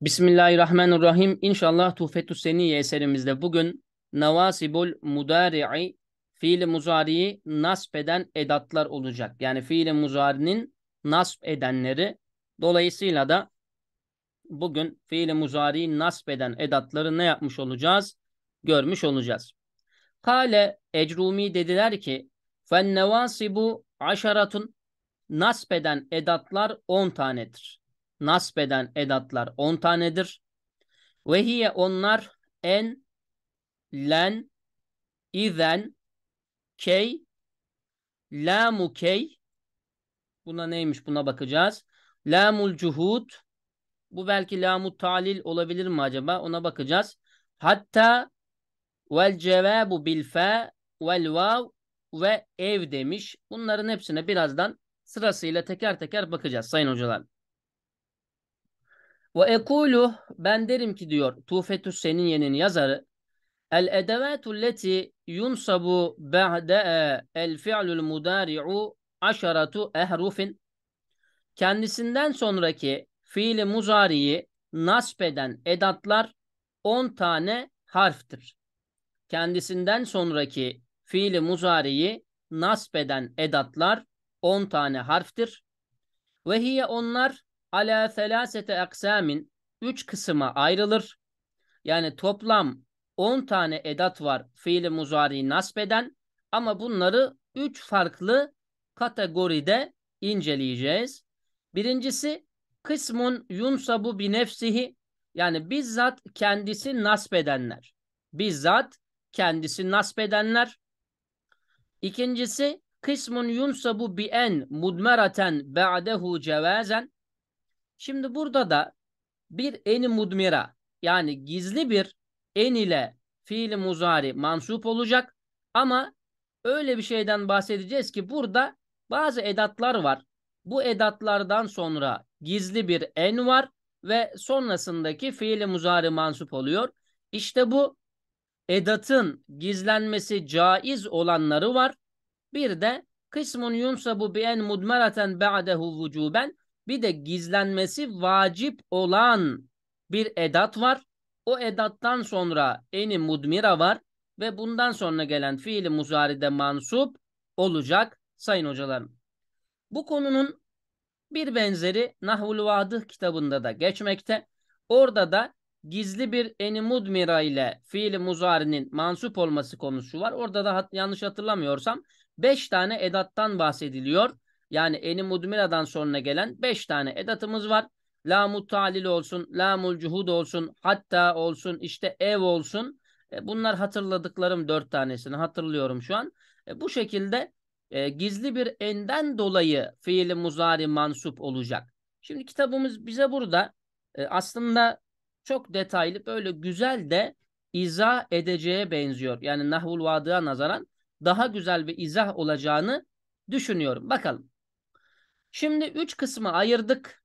Bismillahirrahmanirrahim. İnşallah Tuhfetü Seniye eserimizde bugün Navasibul Mudari'i fiil muzariyi nasp eden edatlar olacak. Yani fiil muzarinin nasp edenleri. Dolayısıyla da bugün fiil muzariyi nasp eden edatları ne yapmış olacağız? Görmüş olacağız. Kale Ecrumi dediler ki Fennevasibu aşaratun nasp eden edatlar 10 tanedir nasbeden edatlar 10 tanedir. Ve hiye onlar en, len, izen, key, lamu key. Buna neymiş buna bakacağız. Lamul cuhud. Bu belki lamu talil olabilir mi acaba? Ona bakacağız. Hatta vel cevabu bil fe vel vav ve ev demiş. Bunların hepsine birazdan sırasıyla teker teker bakacağız sayın hocalar. Ve ekulu ben derim ki diyor Tufetü Seniye'nin yazarı El edevatü leti yunsabu ba'de el fi'lül mudari'u aşaratu ehrufin kendisinden sonraki fiili muzariyi nasp eden edatlar 10 tane harftir. Kendisinden sonraki fiili muzariyi nasp eden edatlar 10 tane harftir. Ve hiye onlar ala selasete aksamin üç kısma ayrılır. Yani toplam 10 tane edat var fiili muzari nasbeden ama bunları 3 farklı kategoride inceleyeceğiz. Birincisi kısmun yunsabu bi nefsihi yani bizzat kendisi nasbedenler. Bizzat kendisi nasbedenler. İkincisi kısmun yunsabu bi en mudmeraten ba'dehu cevazen Şimdi burada da bir eni mudmira yani gizli bir en ile fiili muzari mansup olacak ama öyle bir şeyden bahsedeceğiz ki burada bazı edatlar var. Bu edatlardan sonra gizli bir en var ve sonrasındaki fiili muzari mansup oluyor. İşte bu edatın gizlenmesi caiz olanları var. Bir de kısmun yunsabu bi en mudmeraten ba'dehu vucuben bir de gizlenmesi vacip olan bir edat var. O edattan sonra eni mudmira var ve bundan sonra gelen fiili muzaride mansup olacak sayın hocalarım. Bu konunun bir benzeri Nahvul Vadıh kitabında da geçmekte. Orada da gizli bir eni mudmira ile fiili muzarinin mansup olması konusu var. Orada da yanlış hatırlamıyorsam 5 tane edattan bahsediliyor. Yani eni mudmiradan sonra gelen 5 tane edatımız var. La talil olsun, la cuhud olsun, hatta olsun, işte ev olsun. E, bunlar hatırladıklarım 4 tanesini hatırlıyorum şu an. E, bu şekilde e, gizli bir enden dolayı fiili muzari mansup olacak. Şimdi kitabımız bize burada aslında çok detaylı böyle güzel de izah edeceğe benziyor. Yani Nahvul Vadı'a nazaran daha güzel bir izah olacağını düşünüyorum. Bakalım. Şimdi üç kısmı ayırdık.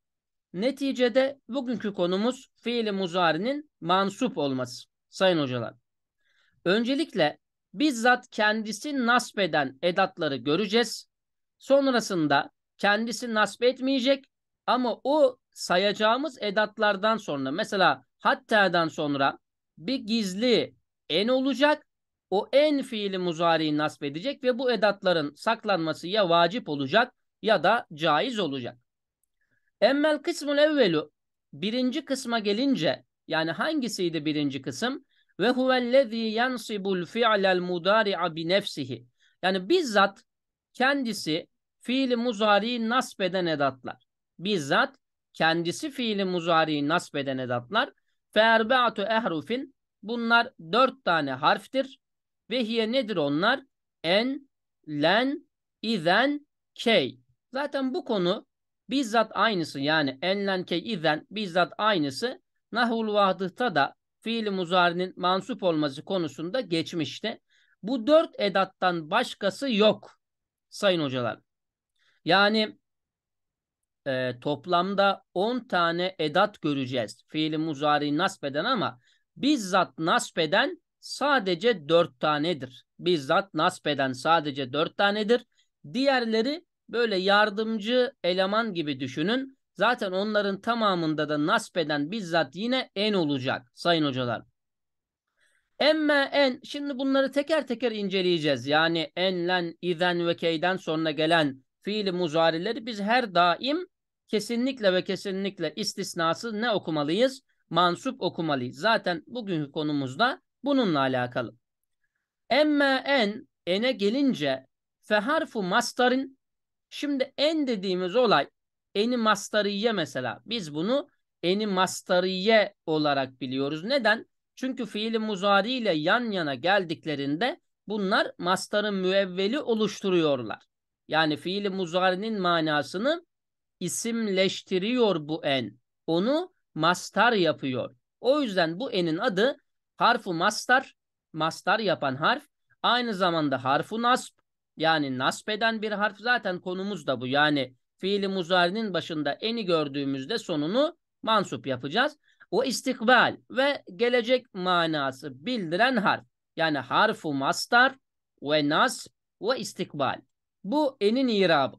Neticede bugünkü konumuz fiili muzarinin mansup olması sayın hocalar. Öncelikle bizzat kendisi nasp eden edatları göreceğiz. Sonrasında kendisi nasp etmeyecek ama o sayacağımız edatlardan sonra mesela hatta'dan sonra bir gizli en olacak. O en fiili muzariyi nasp edecek ve bu edatların saklanması ya vacip olacak ya da caiz olacak. Emmel kısmul evvelu birinci kısma gelince yani hangisiydi birinci kısım? Ve huvellezî yansibul fi'lel mudari'a bi nefsihi. Yani bizzat kendisi fiili muzari nasbeden edatlar. Bizzat kendisi fiili muzari nasbeden eden edatlar. Ferbeatu ehrufin bunlar dört tane harftir. Ve hiye nedir onlar? En, len, izen, key. Zaten bu konu bizzat aynısı yani enlen ke izen bizzat aynısı nahul vahdıhta da fiil muzarinin mansup olması konusunda geçmişti. Bu dört edattan başkası yok sayın hocalar. Yani e, toplamda on tane edat göreceğiz. fiil muzari nasbeden ama bizzat nasbeden sadece 4 tanedir. Bizzat nasbeden sadece 4 tanedir. Diğerleri böyle yardımcı eleman gibi düşünün. Zaten onların tamamında da nasbeden bizzat yine en olacak sayın hocalar. Emme en şimdi bunları teker teker inceleyeceğiz. Yani enlen, izen ve keyden sonra gelen fiili muzarileri biz her daim kesinlikle ve kesinlikle istisnasız ne okumalıyız? Mansup okumalıyız. Zaten bugünkü konumuzda bununla alakalı. Emme en ene gelince fe harfu mastarın Şimdi en dediğimiz olay eni mastariye mesela. Biz bunu eni mastariye olarak biliyoruz. Neden? Çünkü fiili muzari ile yan yana geldiklerinde bunlar mastarın müevveli oluşturuyorlar. Yani fiili muzari'nin manasını isimleştiriyor bu en. Onu mastar yapıyor. O yüzden bu enin adı harfu mastar, mastar yapan harf. Aynı zamanda harfu nasb, yani nasbeden bir harf zaten konumuz da bu. Yani fiili muzarinin başında eni gördüğümüzde sonunu mansup yapacağız. O istikbal ve gelecek manası bildiren harf. Yani harfu mastar ve nas ve istikbal. Bu enin irabı.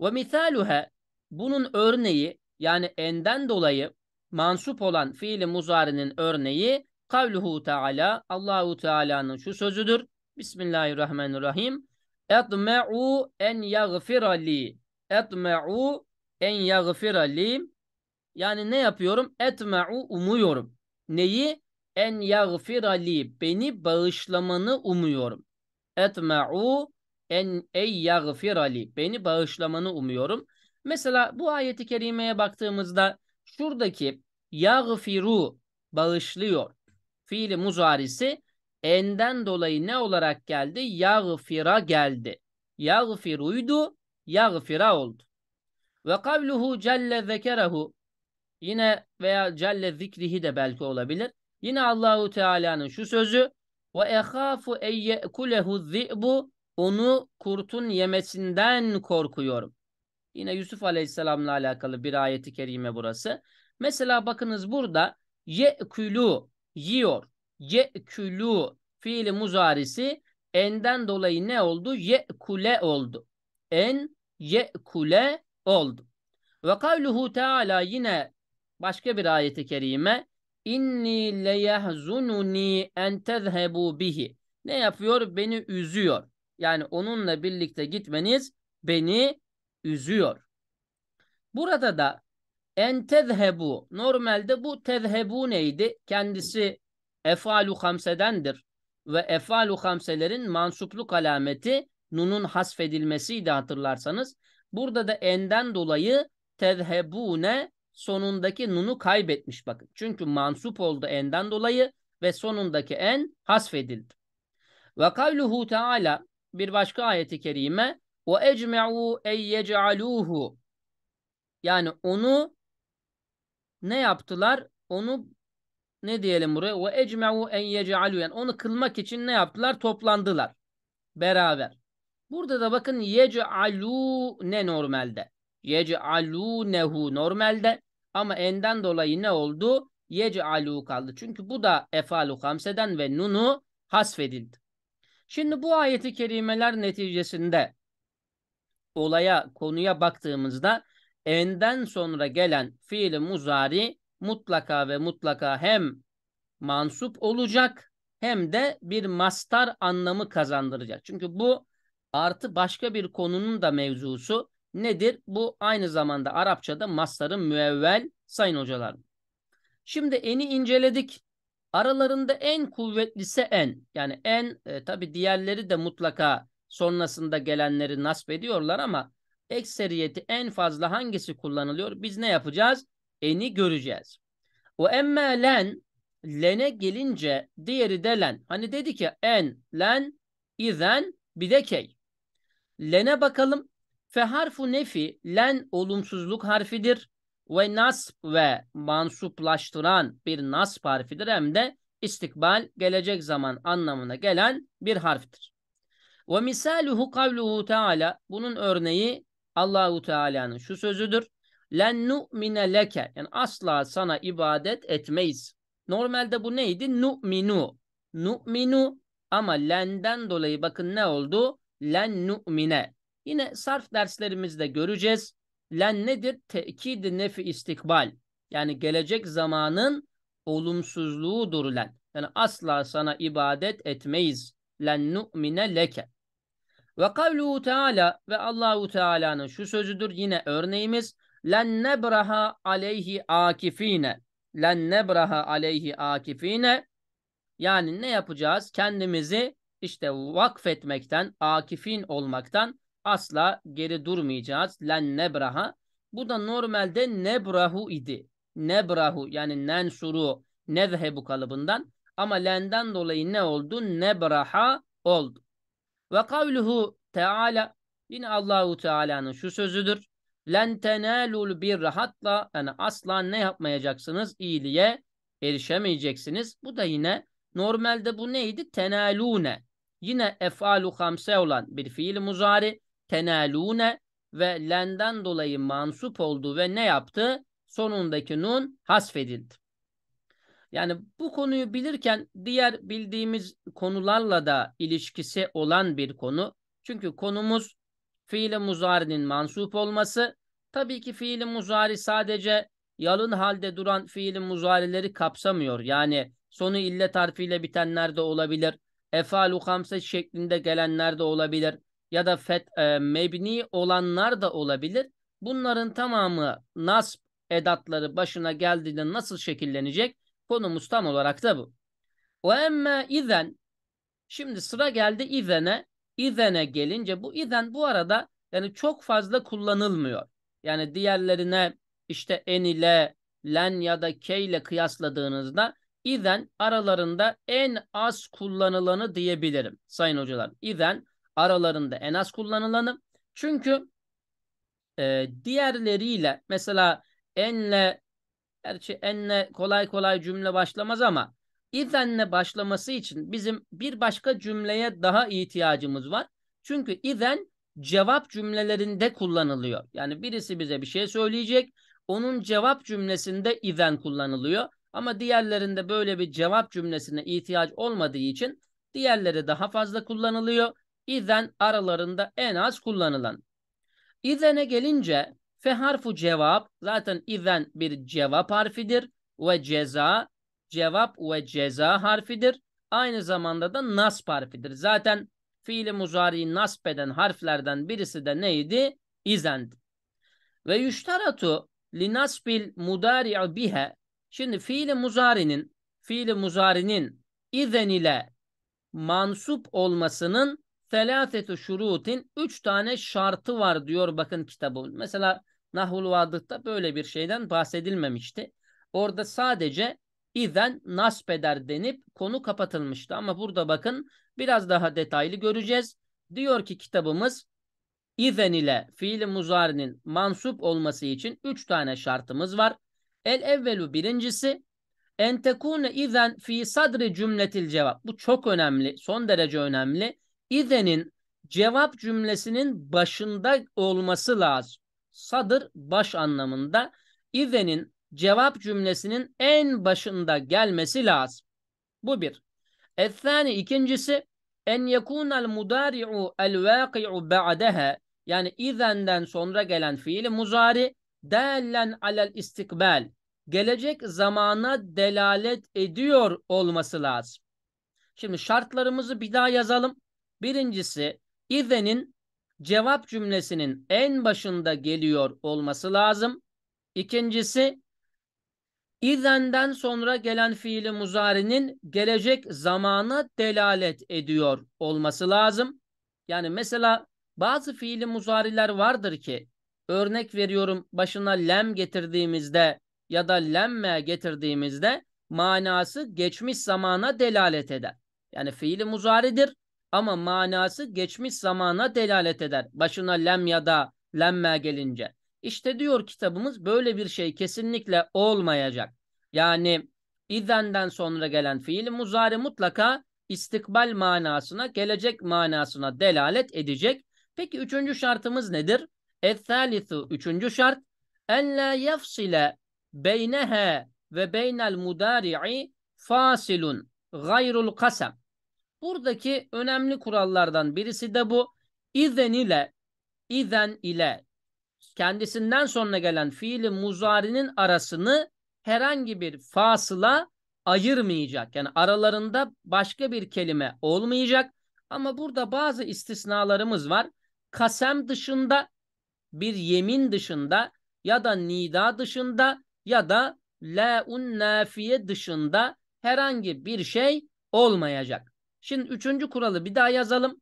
Ve mithaluha bunun örneği yani enden dolayı mansup olan fiili muzarinin örneği kavluhu teala Allahu Teala'nın şu sözüdür. Bismillahirrahmanirrahim. Etme'u en yagfira li. Etme'u en yagfira li. Yani ne yapıyorum? Etme'u umuyorum. Neyi? En yagfira li. Beni bağışlamanı umuyorum. Etme'u en ey yagfira li. Beni bağışlamanı umuyorum. Mesela bu ayeti kerimeye baktığımızda şuradaki yagfiru bağışlıyor fiili muzarisi Enden dolayı ne olarak geldi? Yağfira geldi. Yağfiruydu, yağfira oldu. Ve kavluhu celle zekerehu. Yine veya celle zikrihi de belki olabilir. Yine Allahu Teala'nın şu sözü ve ehafu eyekulehu zi'bu onu kurtun yemesinden korkuyorum. Yine Yusuf Aleyhisselam'la alakalı bir ayeti kerime burası. Mesela bakınız burada yekulu yiyor. Ye'külü fiili muzarisi enden dolayı ne oldu? Ye'kule oldu. En ye'kule oldu. Ve kavluhu teala yine başka bir ayeti kerime inni leyehzununi en tezhebu bihi. Ne yapıyor? Beni üzüyor. Yani onunla birlikte gitmeniz beni üzüyor. Burada da en tezhebu normalde bu tezhebu neydi? Kendisi efalu hamsedendir. Ve efalu hamselerin mansupluk alameti nunun hasfedilmesiydi hatırlarsanız. Burada da enden dolayı tezhebune sonundaki nunu kaybetmiş bakın. Çünkü mansup oldu enden dolayı ve sonundaki en hasfedildi. Ve kavluhu teala bir başka ayeti kerime ve ecme'u ey yec'aluhu yani onu ne yaptılar? Onu ne diyelim buraya? Ve ecme'u en yece'alu. Yani onu kılmak için ne yaptılar? Toplandılar. Beraber. Burada da bakın yece'alu ne normalde? Yece'alu nehu normalde. Ama enden dolayı ne oldu? Yece'alu kaldı. Çünkü bu da efalu hamseden ve nunu hasfedildi. Şimdi bu ayeti kerimeler neticesinde olaya, konuya baktığımızda enden sonra gelen fiil muzari mutlaka ve mutlaka hem mansup olacak hem de bir mastar anlamı kazandıracak. Çünkü bu artı başka bir konunun da mevzusu nedir? Bu aynı zamanda Arapçada mastarın müevvel sayın hocalar. Şimdi eni inceledik. Aralarında en kuvvetlisi en. Yani en e, tabi diğerleri de mutlaka sonrasında gelenleri nasip ediyorlar ama ekseriyeti en fazla hangisi kullanılıyor? Biz ne yapacağız? eni göreceğiz. Ve emme len lene gelince diğeri de len. Hani dedi ki en, len, izen bir de key. Lene bakalım. Fe harfu nefi len olumsuzluk harfidir. Ve nasp ve mansuplaştıran bir nasp harfidir. Hem de istikbal gelecek zaman anlamına gelen bir harftir. Ve misaluhu kavluhu teala bunun örneği Allahu Teala'nın şu sözüdür. Len nu'mine leke. Yani asla sana ibadet etmeyiz. Normalde bu neydi? Nu'minu. Nu'minu ama lenden dolayı bakın ne oldu? Len nu'mine. Yine sarf derslerimizde göreceğiz. Len nedir? Tekid nefi istikbal. Yani gelecek zamanın olumsuzluğudur len. Yani asla sana ibadet etmeyiz. Len nu'mine leke. Ve kavluhu teala ve Allahu Teala'nın şu sözüdür yine örneğimiz Len nebraha aleyhi akifine. Len nebraha aleyhi akifine. Yani ne yapacağız? Kendimizi işte vakfetmekten, akifin olmaktan asla geri durmayacağız. Len nebraha. Bu da normalde nebrahu idi. Nebrahu yani nensuru, nezhebu kalıbından. Ama lenden dolayı ne oldu? Nebraha oldu. Ve kavluhu teala yine Allahu Teala'nın şu sözüdür. Len bir rahatla yani asla ne yapmayacaksınız? İyiliğe erişemeyeceksiniz. Bu da yine normalde bu neydi? Tenalune. Yine efalu hamse olan bir fiil muzari. Tenalune ve lenden dolayı mansup oldu ve ne yaptı? Sonundaki nun hasfedildi. Yani bu konuyu bilirken diğer bildiğimiz konularla da ilişkisi olan bir konu. Çünkü konumuz fiili muzarinin mansup olması. Tabii ki fiili muzari sadece yalın halde duran fiili muzarileri kapsamıyor. Yani sonu illet harfiyle bitenler de olabilir. Efalu hamse şeklinde gelenler de olabilir. Ya da fet, e, mebni olanlar da olabilir. Bunların tamamı nasp edatları başına geldiğinde nasıl şekillenecek? Konumuz tam olarak da bu. Ve emme izen. Şimdi sıra geldi izene. İzene gelince bu izen bu arada yani çok fazla kullanılmıyor. Yani diğerlerine işte en ile len ya da ke ile kıyasladığınızda izen aralarında en az kullanılanı diyebilirim sayın hocalar. İzen aralarında en az kullanılanı. Çünkü e, diğerleriyle mesela enle gerçi enle kolay kolay cümle başlamaz ama izenle başlaması için bizim bir başka cümleye daha ihtiyacımız var. Çünkü izen cevap cümlelerinde kullanılıyor. Yani birisi bize bir şey söyleyecek. Onun cevap cümlesinde izen kullanılıyor. Ama diğerlerinde böyle bir cevap cümlesine ihtiyaç olmadığı için diğerleri daha fazla kullanılıyor. İzen aralarında en az kullanılan. İzene gelince fe harfu cevap zaten izen bir cevap harfidir ve ceza cevap ve ceza harfidir. Aynı zamanda da nasp harfidir. Zaten fiili muzariyi nasp eden harflerden birisi de neydi? İzendi. Ve yüşteratu linasbil mudari'u bihe. Şimdi fiili muzarinin, fiili muzarinin izen ile mansup olmasının selâfetü şurutin üç tane şartı var diyor bakın kitabı. Mesela Nahul Vadık'ta böyle bir şeyden bahsedilmemişti. Orada sadece İzen nasp eder denip konu kapatılmıştı. Ama burada bakın biraz daha detaylı göreceğiz. Diyor ki kitabımız İzen ile fiil muzarinin mansup olması için 3 tane şartımız var. El evvelu birincisi entekune izen fi sadri cümletil cevap. Bu çok önemli, son derece önemli. İzenin cevap cümlesinin başında olması lazım. Sadır baş anlamında. İzenin cevap cümlesinin en başında gelmesi lazım. Bu bir. Ethani ikincisi en yekunel mudari'u el vaki'u ba'deha yani izenden sonra gelen fiili muzari dellen alel istikbal gelecek zamana delalet ediyor olması lazım. Şimdi şartlarımızı bir daha yazalım. Birincisi izenin cevap cümlesinin en başında geliyor olması lazım. İkincisi İzenden sonra gelen fiili muzarinin gelecek zamana delalet ediyor olması lazım. Yani mesela bazı fiili muzariler vardır ki örnek veriyorum başına lem getirdiğimizde ya da lemme getirdiğimizde manası geçmiş zamana delalet eder. Yani fiili muzaridir ama manası geçmiş zamana delalet eder. Başına lem ya da lemme gelince. İşte diyor kitabımız böyle bir şey kesinlikle olmayacak. Yani izenden sonra gelen fiil muzari mutlaka istikbal manasına, gelecek manasına delalet edecek. Peki üçüncü şartımız nedir? Ethalithu üçüncü şart en la yafsile beynehe ve beynel mudari'i fasilun gayrul kasem. Buradaki önemli kurallardan birisi de bu. İzen ile, izen ile kendisinden sonra gelen fiili muzarinin arasını herhangi bir fasıla ayırmayacak. Yani aralarında başka bir kelime olmayacak. Ama burada bazı istisnalarımız var. Kasem dışında, bir yemin dışında ya da nida dışında ya da leun nafiye dışında herhangi bir şey olmayacak. Şimdi üçüncü kuralı bir daha yazalım.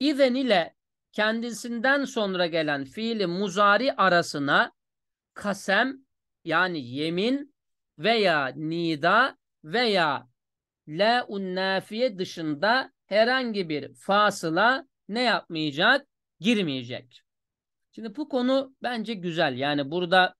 İzen ile kendisinden sonra gelen fiili muzari arasına kasem yani yemin veya nida veya la unnafiye dışında herhangi bir fasıla ne yapmayacak? Girmeyecek. Şimdi bu konu bence güzel. Yani burada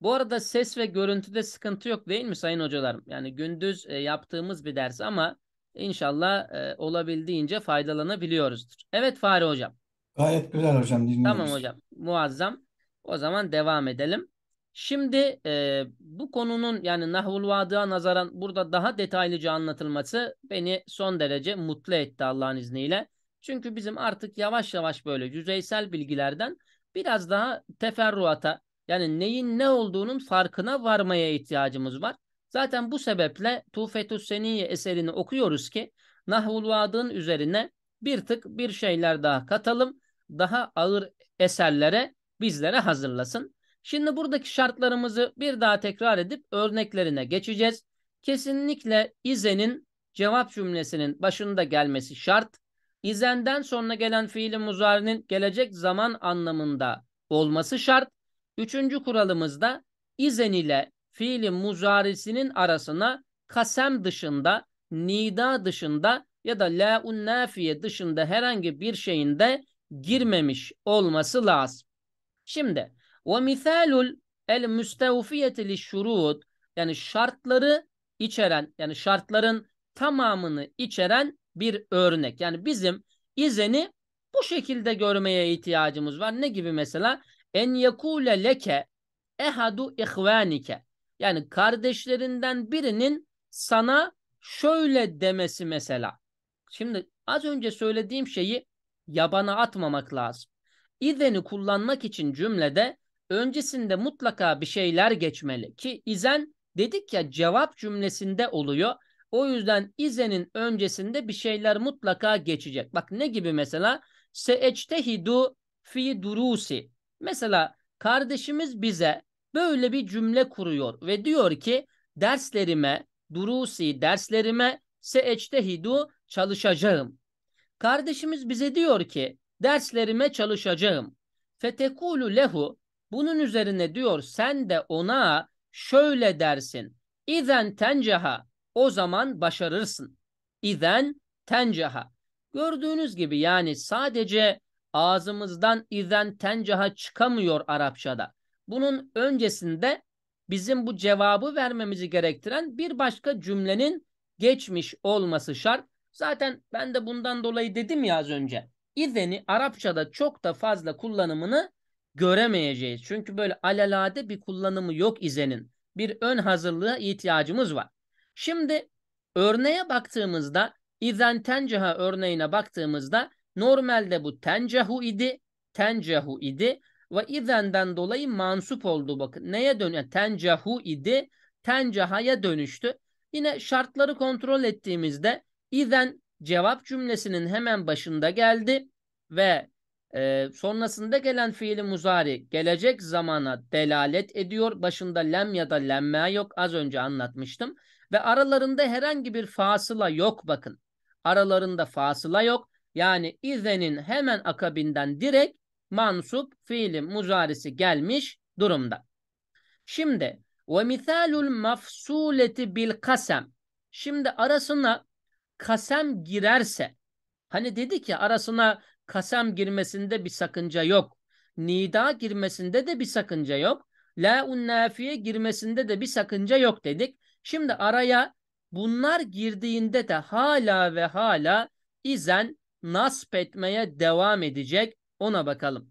bu arada ses ve görüntüde sıkıntı yok değil mi sayın hocalarım? Yani gündüz e, yaptığımız bir ders ama İnşallah e, olabildiğince faydalanabiliyoruzdur. Evet Fahri Hocam. Gayet güzel hocam dinliyoruz. Tamam hocam muazzam. O zaman devam edelim. Şimdi e, bu konunun yani Nahvul Vadı'a nazaran burada daha detaylıca anlatılması beni son derece mutlu etti Allah'ın izniyle. Çünkü bizim artık yavaş yavaş böyle yüzeysel bilgilerden biraz daha teferruata yani neyin ne olduğunun farkına varmaya ihtiyacımız var. Zaten bu sebeple Tufetü Seniye eserini okuyoruz ki Nahvul Vad'ın üzerine bir tık bir şeyler daha katalım. Daha ağır eserlere bizlere hazırlasın. Şimdi buradaki şartlarımızı bir daha tekrar edip örneklerine geçeceğiz. Kesinlikle izenin cevap cümlesinin başında gelmesi şart. İzenden sonra gelen fiili muzarinin gelecek zaman anlamında olması şart. Üçüncü kuralımızda izen ile fiili muzarisinin arasına kasem dışında, nida dışında ya da laun nafiye dışında herhangi bir şeyinde girmemiş olması lazım. Şimdi ve misalul el müstevfiyeti li şurut yani şartları içeren yani şartların tamamını içeren bir örnek. Yani bizim izeni bu şekilde görmeye ihtiyacımız var. Ne gibi mesela? En yekule leke ehadu ihvanike. Yani kardeşlerinden birinin sana şöyle demesi mesela. Şimdi az önce söylediğim şeyi yabana atmamak lazım. İzeni kullanmak için cümlede öncesinde mutlaka bir şeyler geçmeli ki izen dedik ya cevap cümlesinde oluyor. O yüzden izenin öncesinde bir şeyler mutlaka geçecek. Bak ne gibi mesela seçtehidu fi durusi. Mesela kardeşimiz bize böyle bir cümle kuruyor ve diyor ki derslerime, durusi derslerime seçtehidu çalışacağım. Kardeşimiz bize diyor ki derslerime çalışacağım. Fetekulu lehu bunun üzerine diyor sen de ona şöyle dersin. İzen tenceha o zaman başarırsın. İzen tenceha. Gördüğünüz gibi yani sadece ağzımızdan izen tencaha çıkamıyor Arapçada. Bunun öncesinde bizim bu cevabı vermemizi gerektiren bir başka cümlenin geçmiş olması şart. Zaten ben de bundan dolayı dedim ya az önce. İzeni Arapçada çok da fazla kullanımını göremeyeceğiz. Çünkü böyle alelade bir kullanımı yok izenin. Bir ön hazırlığa ihtiyacımız var. Şimdi örneğe baktığımızda izen tenceha örneğine baktığımızda normalde bu tencehu idi. Tencehu idi. Ve izenden dolayı mansup oldu bakın. Neye dönüyor? Yani tencahu idi. Tencahaya dönüştü. Yine şartları kontrol ettiğimizde izen cevap cümlesinin hemen başında geldi ve e, sonrasında gelen fiili muzari gelecek zamana delalet ediyor. Başında lem ya da lemme yok az önce anlatmıştım. Ve aralarında herhangi bir fasıla yok bakın. Aralarında fasıla yok. Yani izenin hemen akabinden direkt mansup fiili muzarisi gelmiş durumda. Şimdi ve misalul mafsuleti bil kasem. Şimdi arasına kasem girerse hani dedik ya arasına kasem girmesinde bir sakınca yok. Nida girmesinde de bir sakınca yok. La unnafiye girmesinde de bir sakınca yok dedik. Şimdi araya bunlar girdiğinde de hala ve hala izen nasp etmeye devam edecek. Ona bakalım.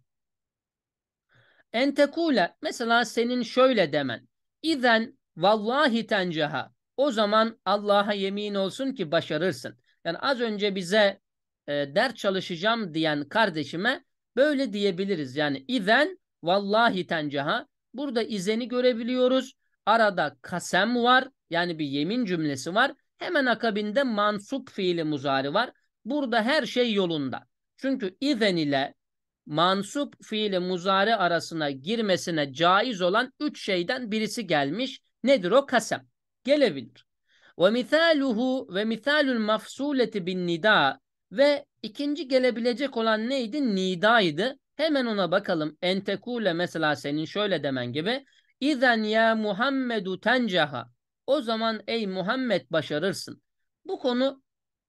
Entekule mesela senin şöyle demen. İzen vallahi tenceha. O zaman Allah'a yemin olsun ki başarırsın. Yani az önce bize e, ders çalışacağım diyen kardeşime böyle diyebiliriz. Yani izen vallahi tenceha. Burada izeni görebiliyoruz. Arada kasem var. Yani bir yemin cümlesi var. Hemen akabinde mansup fiili muzari var. Burada her şey yolunda. Çünkü izen ile mansup fiili muzari arasına girmesine caiz olan üç şeyden birisi gelmiş. Nedir o? Kasem. Gelebilir. Ve mithaluhu ve mithalul mafsuleti bin nida ve ikinci gelebilecek olan neydi? Nidaydı. Hemen ona bakalım. Entekule mesela senin şöyle demen gibi. İzen ya Muhammedu tencaha. O zaman ey Muhammed başarırsın. Bu konu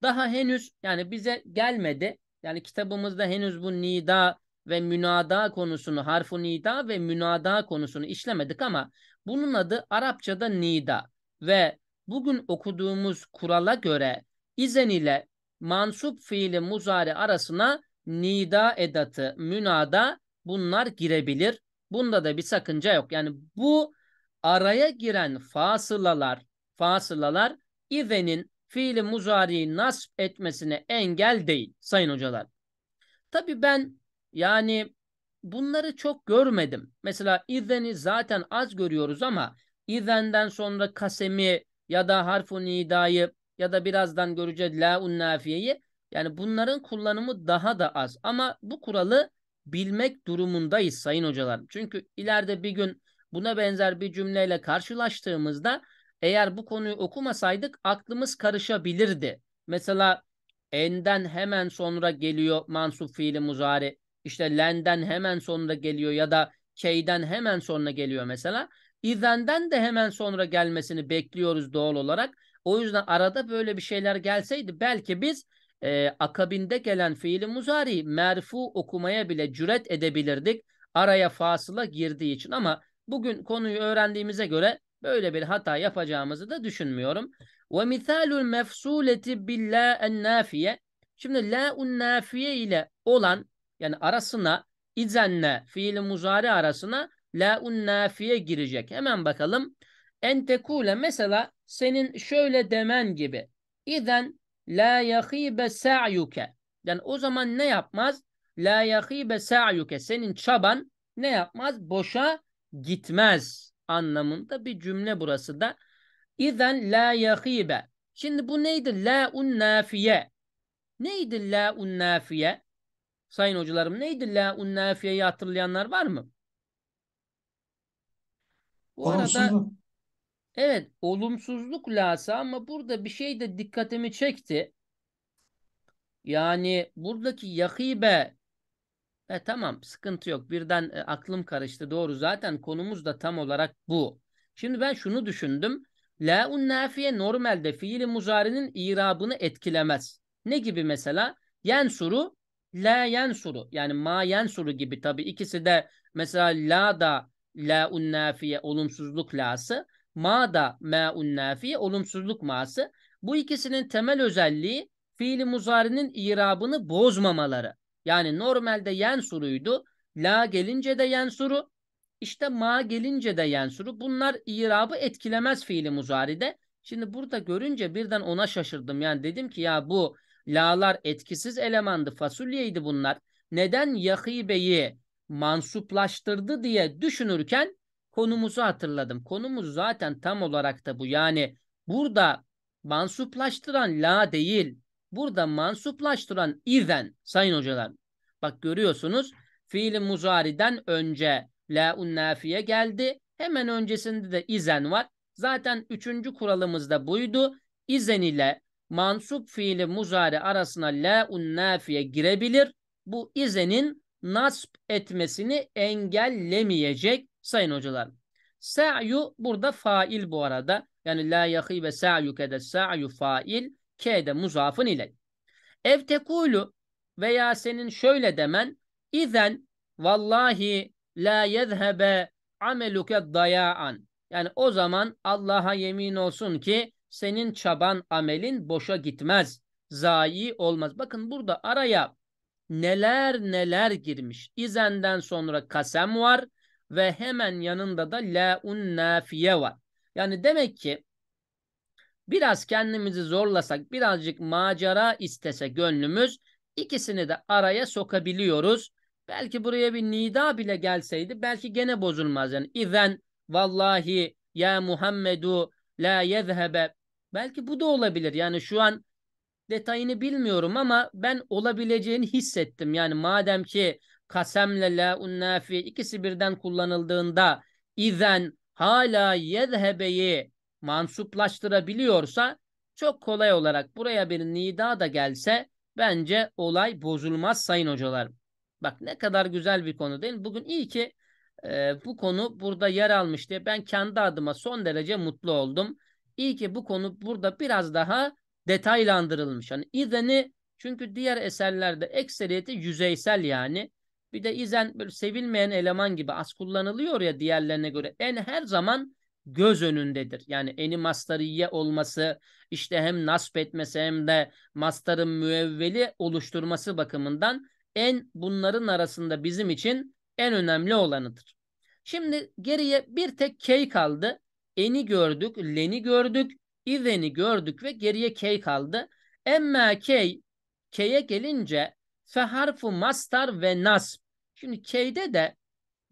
daha henüz yani bize gelmedi. Yani kitabımızda henüz bu nida ve münada konusunu, harfu nida ve münada konusunu işlemedik ama bunun adı Arapçada nida ve bugün okuduğumuz kurala göre izen ile mansup fiili muzari arasına nida edatı, münada bunlar girebilir. Bunda da bir sakınca yok. Yani bu araya giren fasılalar, fasılalar izenin fiili muzariyi nasp etmesine engel değil sayın hocalar. Tabi ben yani bunları çok görmedim. Mesela izeni zaten az görüyoruz ama izenden sonra kasemi ya da harfu nidayı ya da birazdan göreceğiz laun nafiyeyi. Yani bunların kullanımı daha da az. Ama bu kuralı bilmek durumundayız sayın hocalarım. Çünkü ileride bir gün buna benzer bir cümleyle karşılaştığımızda eğer bu konuyu okumasaydık aklımız karışabilirdi. Mesela enden hemen sonra geliyor mansup fiili muzari işte lenden hemen sonra geliyor ya da k'den hemen sonra geliyor mesela. İzenden de hemen sonra gelmesini bekliyoruz doğal olarak. O yüzden arada böyle bir şeyler gelseydi belki biz e, akabinde gelen fiili muzari merfu okumaya bile cüret edebilirdik. Araya fasıla girdiği için ama bugün konuyu öğrendiğimize göre böyle bir hata yapacağımızı da düşünmüyorum. Ve misalul mefsuleti billa en nafiye. Şimdi la un nafiye ile olan yani arasına izenle fiili muzari arasına laun nafiye girecek. Hemen bakalım. Entekule mesela senin şöyle demen gibi. İzen la yahibe sa'yuke. Yani o zaman ne yapmaz? La yahibe sa'yuke. Senin çaban ne yapmaz? Boşa gitmez anlamında bir cümle burası da. İzen la yahibe. Şimdi bu neydi? La un nafiye. Neydi la un nafiye? Sayın hocalarım neydi la unnafiyeyi hatırlayanlar var mı? Bu arada evet olumsuzluk lası ama burada bir şey de dikkatimi çekti. Yani buradaki yakibe e tamam sıkıntı yok birden e, aklım karıştı doğru zaten konumuz da tam olarak bu. Şimdi ben şunu düşündüm. La unnafiye normalde fiili muzarinin irabını etkilemez. Ne gibi mesela? Yensuru la yensuru yani ma yensuru gibi tabi ikisi de mesela la da la unnafiye olumsuzluk lası ma da ma unnafiye olumsuzluk ması bu ikisinin temel özelliği fiili muzarinin irabını bozmamaları. Yani normalde yensuruydu. La gelince de yensuru. İşte ma gelince de yensuru. Bunlar irabı etkilemez fiili muzaride. Şimdi burada görünce birden ona şaşırdım. Yani dedim ki ya bu La'lar etkisiz elemandı, fasulyeydi bunlar. Neden Yahibe'yi mansuplaştırdı diye düşünürken konumuzu hatırladım. Konumuz zaten tam olarak da bu. Yani burada mansuplaştıran la değil, burada mansuplaştıran izen sayın hocalar. Bak görüyorsunuz fiil muzariden önce la'un unnafiye geldi. Hemen öncesinde de izen var. Zaten üçüncü kuralımız da buydu. İzen ile mansup fiili muzari arasına laun nafiye girebilir. Bu izenin nasp etmesini engellemeyecek sayın hocalar. Sa'yu burada fail bu arada. Yani la yahi ve sa'yuke de sa'yu fail. Ke de muzafın ile. Ev veya senin şöyle demen. izen vallahi la yezhebe ameluke daya'an. Yani o zaman Allah'a yemin olsun ki senin çaban amelin boşa gitmez. Zayi olmaz. Bakın burada araya neler neler girmiş. İzenden sonra kasem var ve hemen yanında da laun nafiye var. Yani demek ki biraz kendimizi zorlasak, birazcık macera istese gönlümüz ikisini de araya sokabiliyoruz. Belki buraya bir nida bile gelseydi belki gene bozulmaz. Yani izen vallahi ya Muhammedu la yezhebe Belki bu da olabilir. Yani şu an detayını bilmiyorum ama ben olabileceğini hissettim. Yani madem ki kasemle la unnafi ikisi birden kullanıldığında izen hala yezhebeyi mansuplaştırabiliyorsa çok kolay olarak buraya bir nida da gelse bence olay bozulmaz sayın hocalar. Bak ne kadar güzel bir konu değil mi? Bugün iyi ki e, bu konu burada yer almıştı. ben kendi adıma son derece mutlu oldum. İyi ki bu konu burada biraz daha detaylandırılmış. Yani İzen'i çünkü diğer eserlerde ekseriyeti yüzeysel yani. Bir de izen böyle sevilmeyen eleman gibi az kullanılıyor ya diğerlerine göre. En her zaman göz önündedir. Yani eni mastariye olması işte hem nasp etmesi hem de mastarın müevveli oluşturması bakımından en bunların arasında bizim için en önemli olanıdır. Şimdi geriye bir tek key kaldı eni gördük, leni gördük, izeni gördük ve geriye k kaldı. Emma k, k'ye gelince fe harfu mastar ve nasb. Şimdi k'de de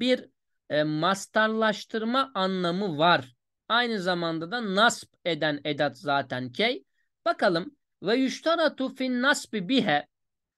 bir e, mastarlaştırma anlamı var. Aynı zamanda da nasb eden edat zaten k. Bakalım ve yüştaratu fin nasbi bihe.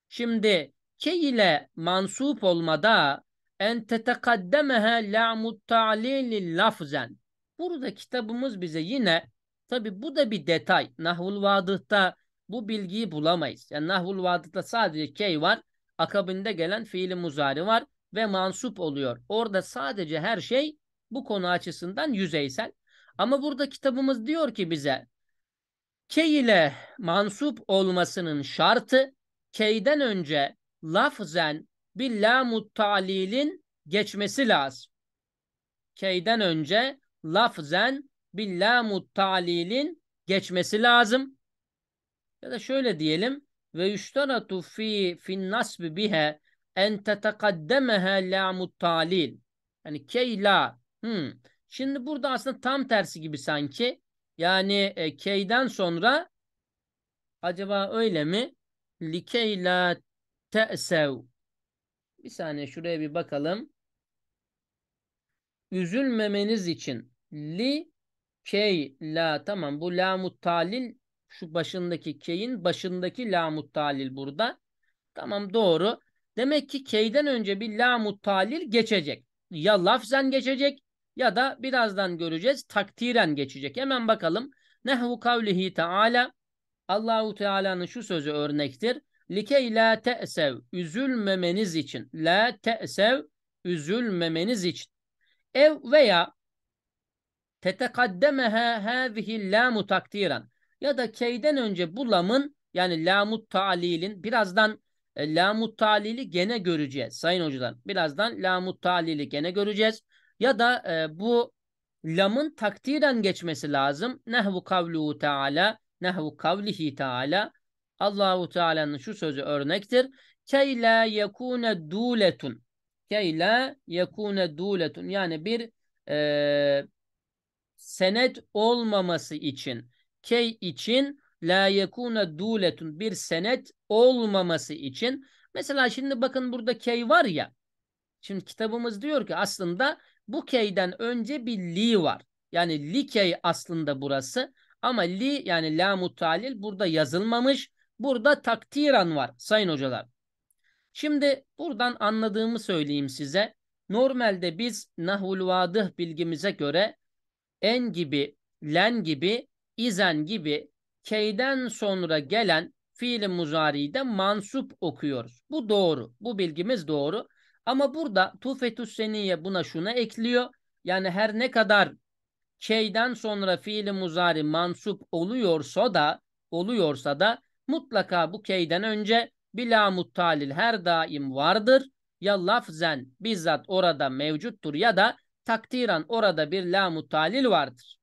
Şimdi k ile mansup olmada en tetekaddemehe la'mut ta'lili lafzen. Burada kitabımız bize yine tabi bu da bir detay. Nahvul Vadih'ta bu bilgiyi bulamayız. Yani Nahvul Vadih'ta sadece key var. Akabinde gelen fiili muzari var ve mansup oluyor. Orada sadece her şey bu konu açısından yüzeysel. Ama burada kitabımız diyor ki bize key ile mansup olmasının şartı keyden önce lafzen bir la talilin geçmesi lazım. Keyden önce lafzen billamut talilin geçmesi lazım. Ya da şöyle diyelim ve yüşteratu fi fin nasbi bihe en tetekaddemehe lamut talil. Yani keyla. Hmm. Şimdi burada aslında tam tersi gibi sanki. Yani e, keyden sonra acaba öyle mi? Likeyla te'sev. Bir saniye şuraya bir bakalım. Üzülmemeniz için li key la tamam bu la muttalil şu başındaki key'in başındaki la muttalil burada. Tamam doğru. Demek ki key'den önce bir la muttalil geçecek. Ya lafzen geçecek ya da birazdan göreceğiz takdiren geçecek. Hemen bakalım. nehu kavlihi teala Allahu Teala'nın şu sözü örnektir. Likey la te'sev üzülmemeniz için. La te'sev üzülmemeniz için. Ev veya tetekaddemeha hâzihi lamu takdiren ya da keyden önce bu lamın yani lamut talilin birazdan e, lamut talili gene göreceğiz sayın hocalar. Birazdan lamut talili gene göreceğiz. Ya da e, bu lamın takdiren geçmesi lazım. Nehvu kavluhu teala, nehvu kavlihi teala. Allahu Teala'nın şu sözü örnektir. Key la yekune duletun. Key la yekune duletun. Yani bir e, senet olmaması için key için la yekune duletun bir senet olmaması için mesela şimdi bakın burada key var ya şimdi kitabımız diyor ki aslında bu key'den önce bir li var. Yani li key aslında burası ama li yani la mutalil burada yazılmamış. Burada takdiran var sayın hocalar. Şimdi buradan anladığımı söyleyeyim size. Normalde biz nahul vadıh bilgimize göre en gibi, len gibi, izen gibi keyden sonra gelen fiil muzariyi de mansup okuyoruz. Bu doğru. Bu bilgimiz doğru. Ama burada tufetus seniye buna şuna ekliyor. Yani her ne kadar keyden sonra fiili muzari mansup oluyorsa da oluyorsa da mutlaka bu keyden önce bila muttalil her daim vardır. Ya lafzen bizzat orada mevcuttur ya da takdiren orada bir la mutalil vardır.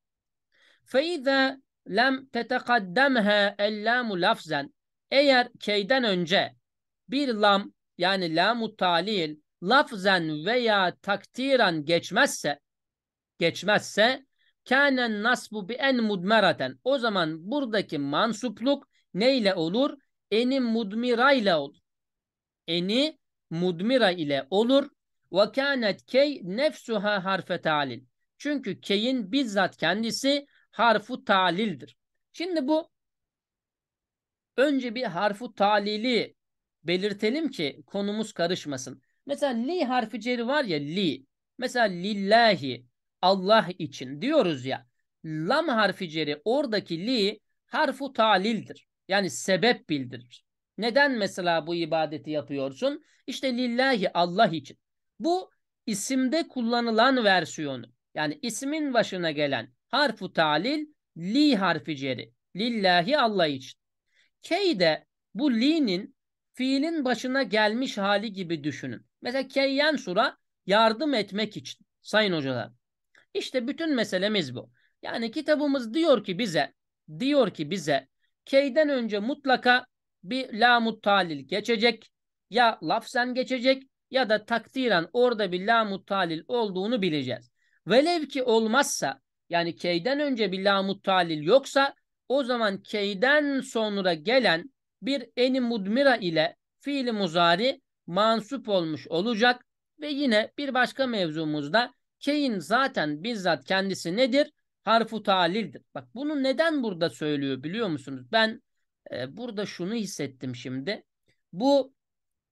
Feize lem tetekaddemhe ellamu lafzen. Eğer keyden önce bir lam yani la mutalil lafzen veya takdiren geçmezse geçmezse kânen nasbu bi en mudmeraten. O zaman buradaki mansupluk neyle olur? Eni mudmira ile olur. Eni mudmira ile olur. Ve kânet key nefsuha harfe talil. Çünkü keyin bizzat kendisi harfu talildir. Şimdi bu önce bir harfu talili belirtelim ki konumuz karışmasın. Mesela li harfi ceri var ya li. Mesela lillahi Allah için diyoruz ya. Lam harfi ceri oradaki li harfu talildir. Yani sebep bildirir. Neden mesela bu ibadeti yapıyorsun? İşte lillahi Allah için. Bu isimde kullanılan versiyonu. Yani ismin başına gelen harfu talil li harfi ceri. Lillahi Allah için. Keyde bu li'nin fiilin başına gelmiş hali gibi düşünün. Mesela keyyen sura yardım etmek için sayın hocalar. İşte bütün meselemiz bu. Yani kitabımız diyor ki bize diyor ki bize keyden önce mutlaka bir lamut talil geçecek ya lafzen geçecek ya da takdiren orada bir la muttalil olduğunu bileceğiz. Velev ki olmazsa yani keyden önce bir la muttalil yoksa o zaman keyden sonra gelen bir eni mudmira ile fiili muzari mansup olmuş olacak ve yine bir başka mevzumuzda keyin zaten bizzat kendisi nedir? Harfu talildir. Bak bunu neden burada söylüyor biliyor musunuz? Ben e, burada şunu hissettim şimdi. Bu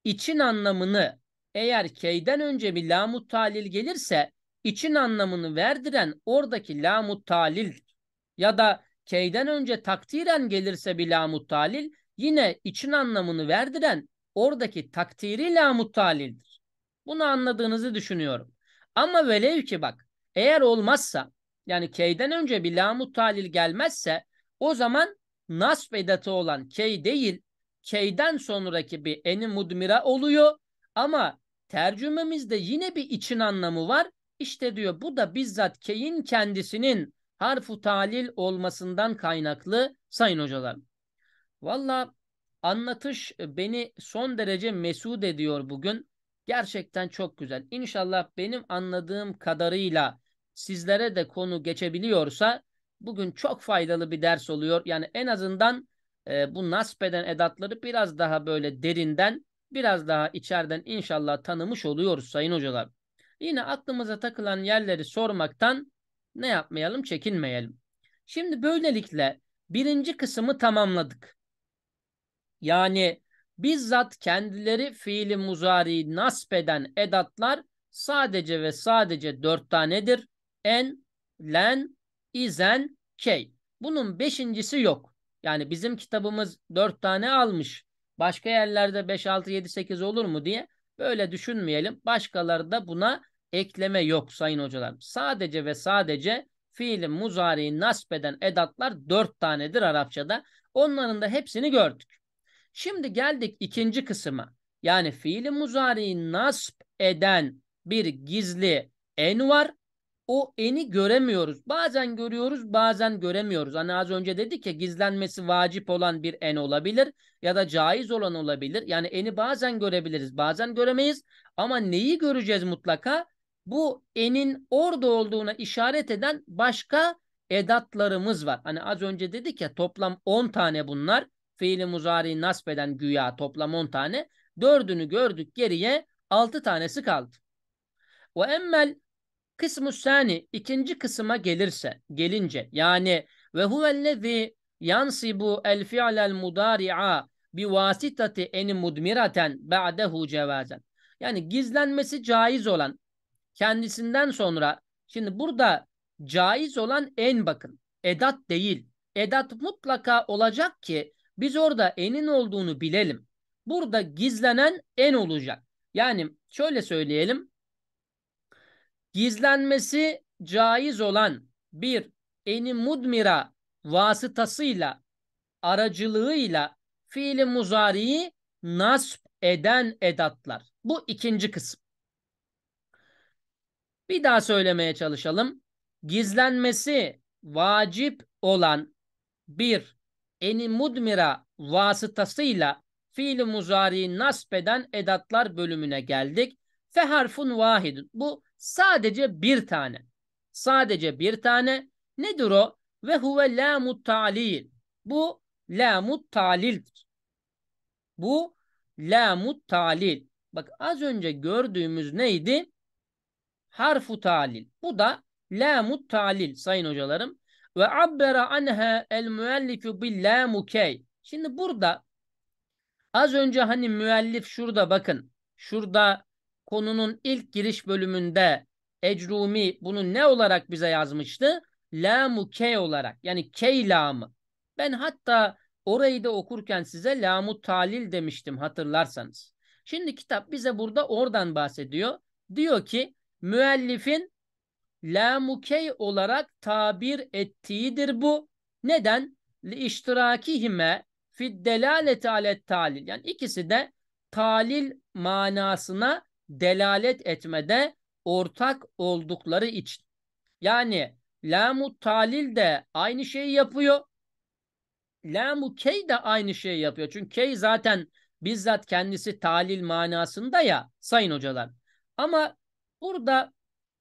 için anlamını eğer keyden önce bir lamut talil gelirse için anlamını verdiren oradaki lamut talildir. Ya da keyden önce takdiren gelirse bir lamut talil yine için anlamını verdiren oradaki takdiri lamut talildir. Bunu anladığınızı düşünüyorum. Ama velev ki bak eğer olmazsa yani keyden önce bir lamut talil gelmezse o zaman nasb edatı olan key değil keyden sonraki bir eni mudmira oluyor ama tercümemizde yine bir için anlamı var. İşte diyor bu da bizzat keyin kendisinin harfu talil olmasından kaynaklı sayın hocalar. Valla anlatış beni son derece mesut ediyor bugün. Gerçekten çok güzel. İnşallah benim anladığım kadarıyla sizlere de konu geçebiliyorsa bugün çok faydalı bir ders oluyor. Yani en azından e, bu nasbeden edatları biraz daha böyle derinden biraz daha içeriden inşallah tanımış oluyoruz sayın hocalar. Yine aklımıza takılan yerleri sormaktan ne yapmayalım çekinmeyelim. Şimdi böylelikle birinci kısmı tamamladık. Yani bizzat kendileri fiili muzari nasbeden edatlar sadece ve sadece dört tanedir. En, len, izen, key. Bunun beşincisi yok. Yani bizim kitabımız dört tane almış. Başka yerlerde 5, 6, 7, 8 olur mu diye böyle düşünmeyelim. Başkaları da buna ekleme yok sayın hocalar. Sadece ve sadece fiilin muzariyi nasp edatlar 4 tanedir Arapçada. Onların da hepsini gördük. Şimdi geldik ikinci kısma. Yani fiili muzariyi nasp eden bir gizli en var o eni göremiyoruz. Bazen görüyoruz, bazen göremiyoruz. Hani az önce dedik ya gizlenmesi vacip olan bir en olabilir ya da caiz olan olabilir. Yani eni bazen görebiliriz, bazen göremeyiz. Ama neyi göreceğiz mutlaka? Bu enin orada olduğuna işaret eden başka edatlarımız var. Hani az önce dedik ya toplam 10 tane bunlar. Fiili muzari nasp eden güya toplam 10 tane. Dördünü gördük geriye 6 tanesi kaldı. Ve emmel Kısmı sani ikinci kısma gelirse gelince yani ve huvellezî yansibu el fi'lel mudari'a bi vasitati en mudmiraten ba'dehu cevazen. Yani gizlenmesi caiz olan kendisinden sonra şimdi burada caiz olan en bakın edat değil. Edat mutlaka olacak ki biz orada enin olduğunu bilelim. Burada gizlenen en olacak. Yani şöyle söyleyelim. Gizlenmesi caiz olan bir eni mudmira vasıtasıyla aracılığıyla fiili muzariyi nasp eden edatlar. Bu ikinci kısım. Bir daha söylemeye çalışalım. Gizlenmesi vacip olan bir eni mudmira vasıtasıyla fiili muzariyi nasp eden edatlar bölümüne geldik. Fe harfun vahid. Bu Sadece bir tane. Sadece bir tane. Nedir o? Ve huve lamut talil. Bu lamut muttalil'dir. Bu lamut muttalil. Bak az önce gördüğümüz neydi? Harfu talil. Bu da lamut muttalil. sayın hocalarım. Ve abbera anha el müellifu bil lamukey. Şimdi burada az önce hani müellif şurada bakın. Şurada konunun ilk giriş bölümünde Ecrumi bunu ne olarak bize yazmıştı? Lamu K olarak yani K lamı. Ben hatta orayı da okurken size lamu talil demiştim hatırlarsanız. Şimdi kitap bize burada oradan bahsediyor. Diyor ki müellifin lamukey olarak tabir ettiğidir bu. Neden? İştirakihime fid delaleti alet talil. Yani ikisi de talil manasına delalet etmede ortak oldukları için. Yani lamu talil de aynı şeyi yapıyor. Lamu key de aynı şeyi yapıyor. Çünkü key zaten bizzat kendisi talil manasında ya sayın hocalar. Ama burada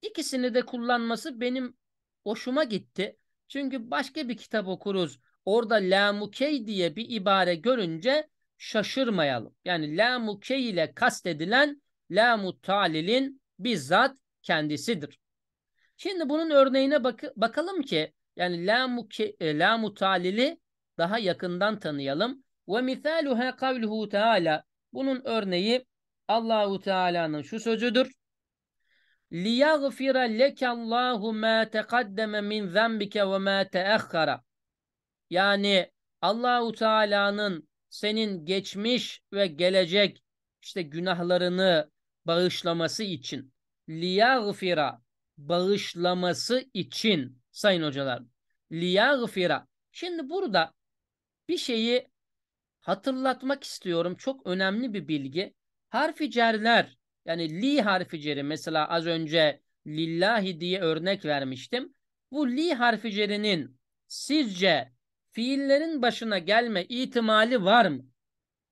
ikisini de kullanması benim hoşuma gitti. Çünkü başka bir kitap okuruz. Orada lamu lamukey diye bir ibare görünce şaşırmayalım. Yani lamu lamukey ile kastedilen lamu talilin bizzat kendisidir. Şimdi bunun örneğine bak bakalım ki yani la ki, e, lamu talili daha yakından tanıyalım. Ve misaluha kavluhu teala. Bunun örneği Allahu Teala'nın şu sözüdür. لِيَغْفِرَ لَكَ اللّٰهُ مَا تَقَدَّمَ مِنْ ذَنْبِكَ ma تَأَخَّرَ Yani Allahu Teala'nın senin geçmiş ve gelecek işte günahlarını, bağışlaması için liyagfira bağışlaması için sayın hocalar liyagfira şimdi burada bir şeyi hatırlatmak istiyorum çok önemli bir bilgi harfi cerler yani li harfi ceri mesela az önce lillahi diye örnek vermiştim bu li harfi cerinin sizce fiillerin başına gelme ihtimali var mı?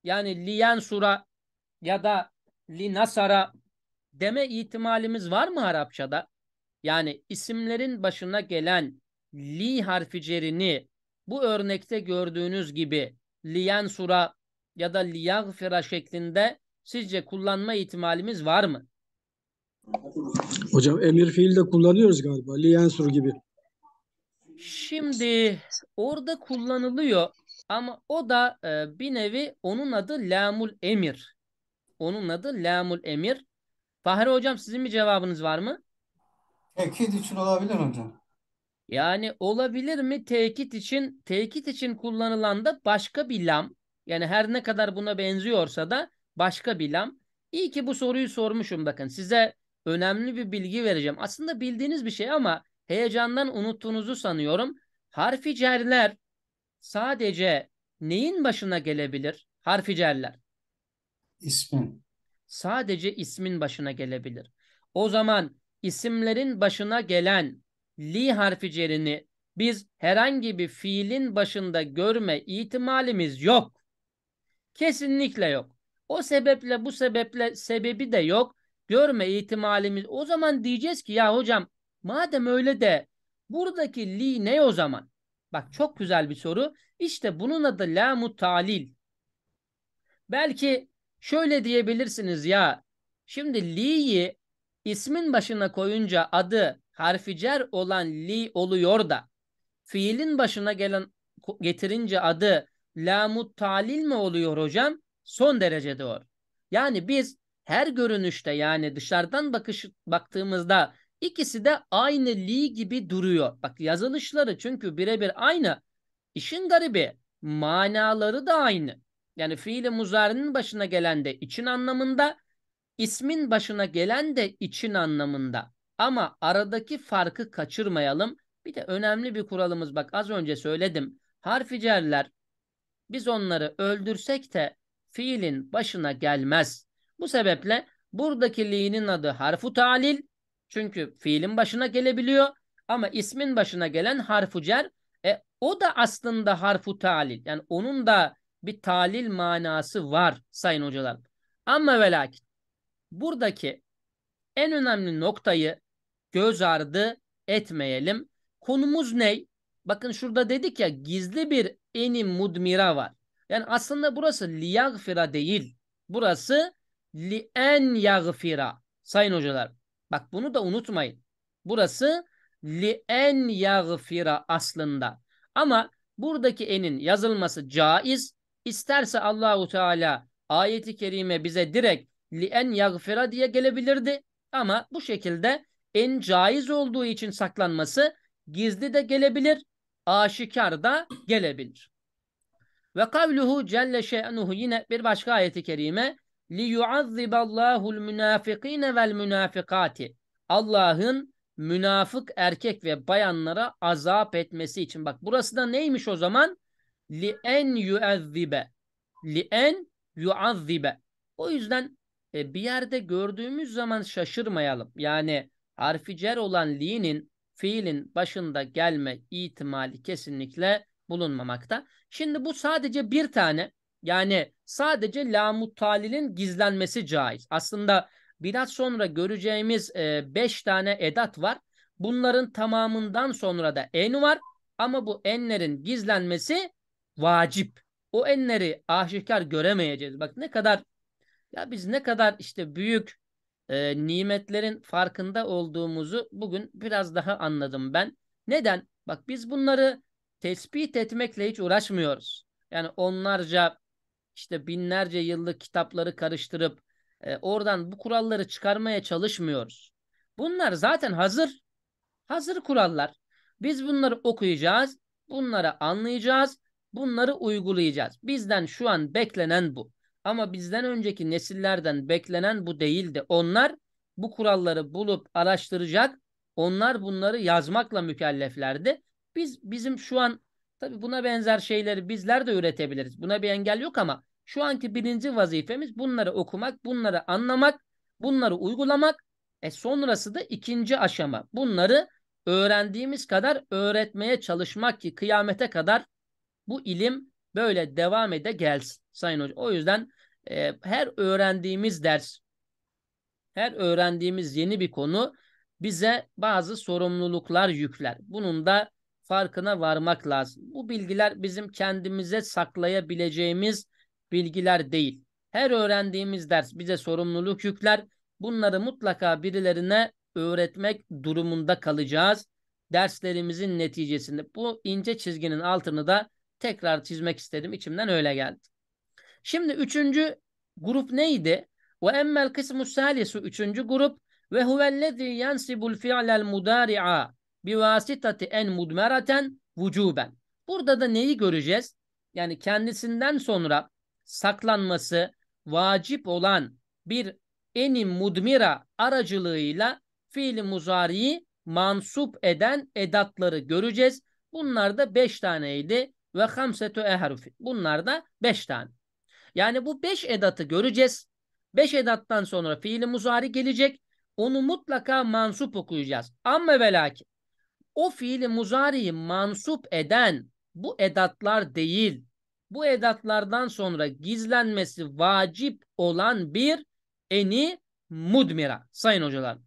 Yani liyansura ya da li nasara deme ihtimalimiz var mı Arapçada? Yani isimlerin başına gelen li harfi cerini bu örnekte gördüğünüz gibi liyen sura ya da liyagfira şeklinde sizce kullanma ihtimalimiz var mı? Hocam emir fiil de kullanıyoruz galiba. Liyensur gibi. Şimdi orada kullanılıyor ama o da e, bir nevi onun adı lamul emir. Onun adı lamul emir. Fahri hocam sizin bir cevabınız var mı? Tekit için olabilir hocam. Yani olabilir mi tekit için? Tekit için kullanılan da başka bir lam. Yani her ne kadar buna benziyorsa da başka bir lam. İyi ki bu soruyu sormuşum bakın. Size önemli bir bilgi vereceğim. Aslında bildiğiniz bir şey ama heyecandan unuttuğunuzu sanıyorum. Harfi cerler sadece neyin başına gelebilir? Harfi cerler. İsmin. Sadece ismin başına gelebilir. O zaman isimlerin başına gelen li harfi cerini biz herhangi bir fiilin başında görme ihtimalimiz yok. Kesinlikle yok. O sebeple bu sebeple sebebi de yok. Görme ihtimalimiz. O zaman diyeceğiz ki ya hocam madem öyle de buradaki li ne o zaman? Bak çok güzel bir soru. İşte bunun adı la talil. Belki Şöyle diyebilirsiniz ya şimdi Li'yi ismin başına koyunca adı harfi cer olan Li oluyor da fiilin başına gelen getirince adı lamut talil mi oluyor hocam? Son derece doğru. Yani biz her görünüşte yani dışarıdan bakış baktığımızda ikisi de aynı li gibi duruyor. Bak yazılışları çünkü birebir aynı. İşin garibi manaları da aynı yani fiili muzarinin başına gelen de için anlamında, ismin başına gelen de için anlamında. Ama aradaki farkı kaçırmayalım. Bir de önemli bir kuralımız bak az önce söyledim. Harficerler biz onları öldürsek de fiilin başına gelmez. Bu sebeple buradaki li'nin adı harfu talil. Çünkü fiilin başına gelebiliyor. Ama ismin başına gelen harfu cer. E, o da aslında harfu talil. Yani onun da bir talil manası var sayın hocalar. Ama ve lakin buradaki en önemli noktayı göz ardı etmeyelim. Konumuz ne? Bakın şurada dedik ya gizli bir eni mudmira var. Yani aslında burası liyagfira değil. Burası li yagfira. Sayın hocalar bak bunu da unutmayın. Burası li yagfira aslında. Ama buradaki enin yazılması caiz İsterse Allahu Teala ayeti kerime bize direkt li en yagfira diye gelebilirdi ama bu şekilde en caiz olduğu için saklanması gizli de gelebilir, aşikar da gelebilir. Ve kavluhu celle şe'nuhu yine bir başka ayeti kerime li yuazziballahu'l münafikine vel münafikati. Allah'ın münafık erkek ve bayanlara azap etmesi için. Bak burası da neymiş o zaman? Li en yuazzibe. Li en yuazzibe. O yüzden e, bir yerde gördüğümüz zaman şaşırmayalım. Yani harfi cer olan li'nin fiilin başında gelme ihtimali kesinlikle bulunmamakta. Şimdi bu sadece bir tane yani sadece lamutalilin gizlenmesi caiz. Aslında biraz sonra göreceğimiz 5 e, tane edat var. Bunların tamamından sonra da en var ama bu enlerin gizlenmesi vacip. O enleri aşikar göremeyeceğiz. Bak ne kadar ya biz ne kadar işte büyük e, nimetlerin farkında olduğumuzu bugün biraz daha anladım ben. Neden? Bak biz bunları tespit etmekle hiç uğraşmıyoruz. Yani onlarca işte binlerce yıllık kitapları karıştırıp e, oradan bu kuralları çıkarmaya çalışmıyoruz. Bunlar zaten hazır. Hazır kurallar. Biz bunları okuyacağız, bunları anlayacağız Bunları uygulayacağız. Bizden şu an beklenen bu. Ama bizden önceki nesillerden beklenen bu değildi. Onlar bu kuralları bulup araştıracak. Onlar bunları yazmakla mükelleflerdi. Biz bizim şu an tabii buna benzer şeyleri bizler de üretebiliriz. Buna bir engel yok ama şu anki birinci vazifemiz bunları okumak, bunları anlamak, bunları uygulamak. E sonrası da ikinci aşama. Bunları öğrendiğimiz kadar öğretmeye çalışmak ki kıyamete kadar bu ilim böyle devam ede gelsin sayın hocam. O yüzden e, her öğrendiğimiz ders, her öğrendiğimiz yeni bir konu bize bazı sorumluluklar yükler. Bunun da farkına varmak lazım. Bu bilgiler bizim kendimize saklayabileceğimiz bilgiler değil. Her öğrendiğimiz ders bize sorumluluk yükler. Bunları mutlaka birilerine öğretmek durumunda kalacağız. Derslerimizin neticesinde bu ince çizginin altını da tekrar çizmek istedim. İçimden öyle geldi. Şimdi üçüncü grup neydi? Ve emmel kısmu salisu üçüncü grup ve huvellezî yensibul fi'lel mudari'a bi bivasitati en mudmereten vücuben. Burada da neyi göreceğiz? Yani kendisinden sonra saklanması vacip olan bir eni mudmira aracılığıyla fiili muzariyi mansup eden edatları göreceğiz. Bunlar da beş taneydi ve hamsetu eharufi. Bunlar da beş tane. Yani bu beş edatı göreceğiz. Beş edattan sonra fiili muzari gelecek. Onu mutlaka mansup okuyacağız. amma ve lakin o fiili muzariyi mansup eden bu edatlar değil. Bu edatlardan sonra gizlenmesi vacip olan bir eni mudmira sayın hocalar.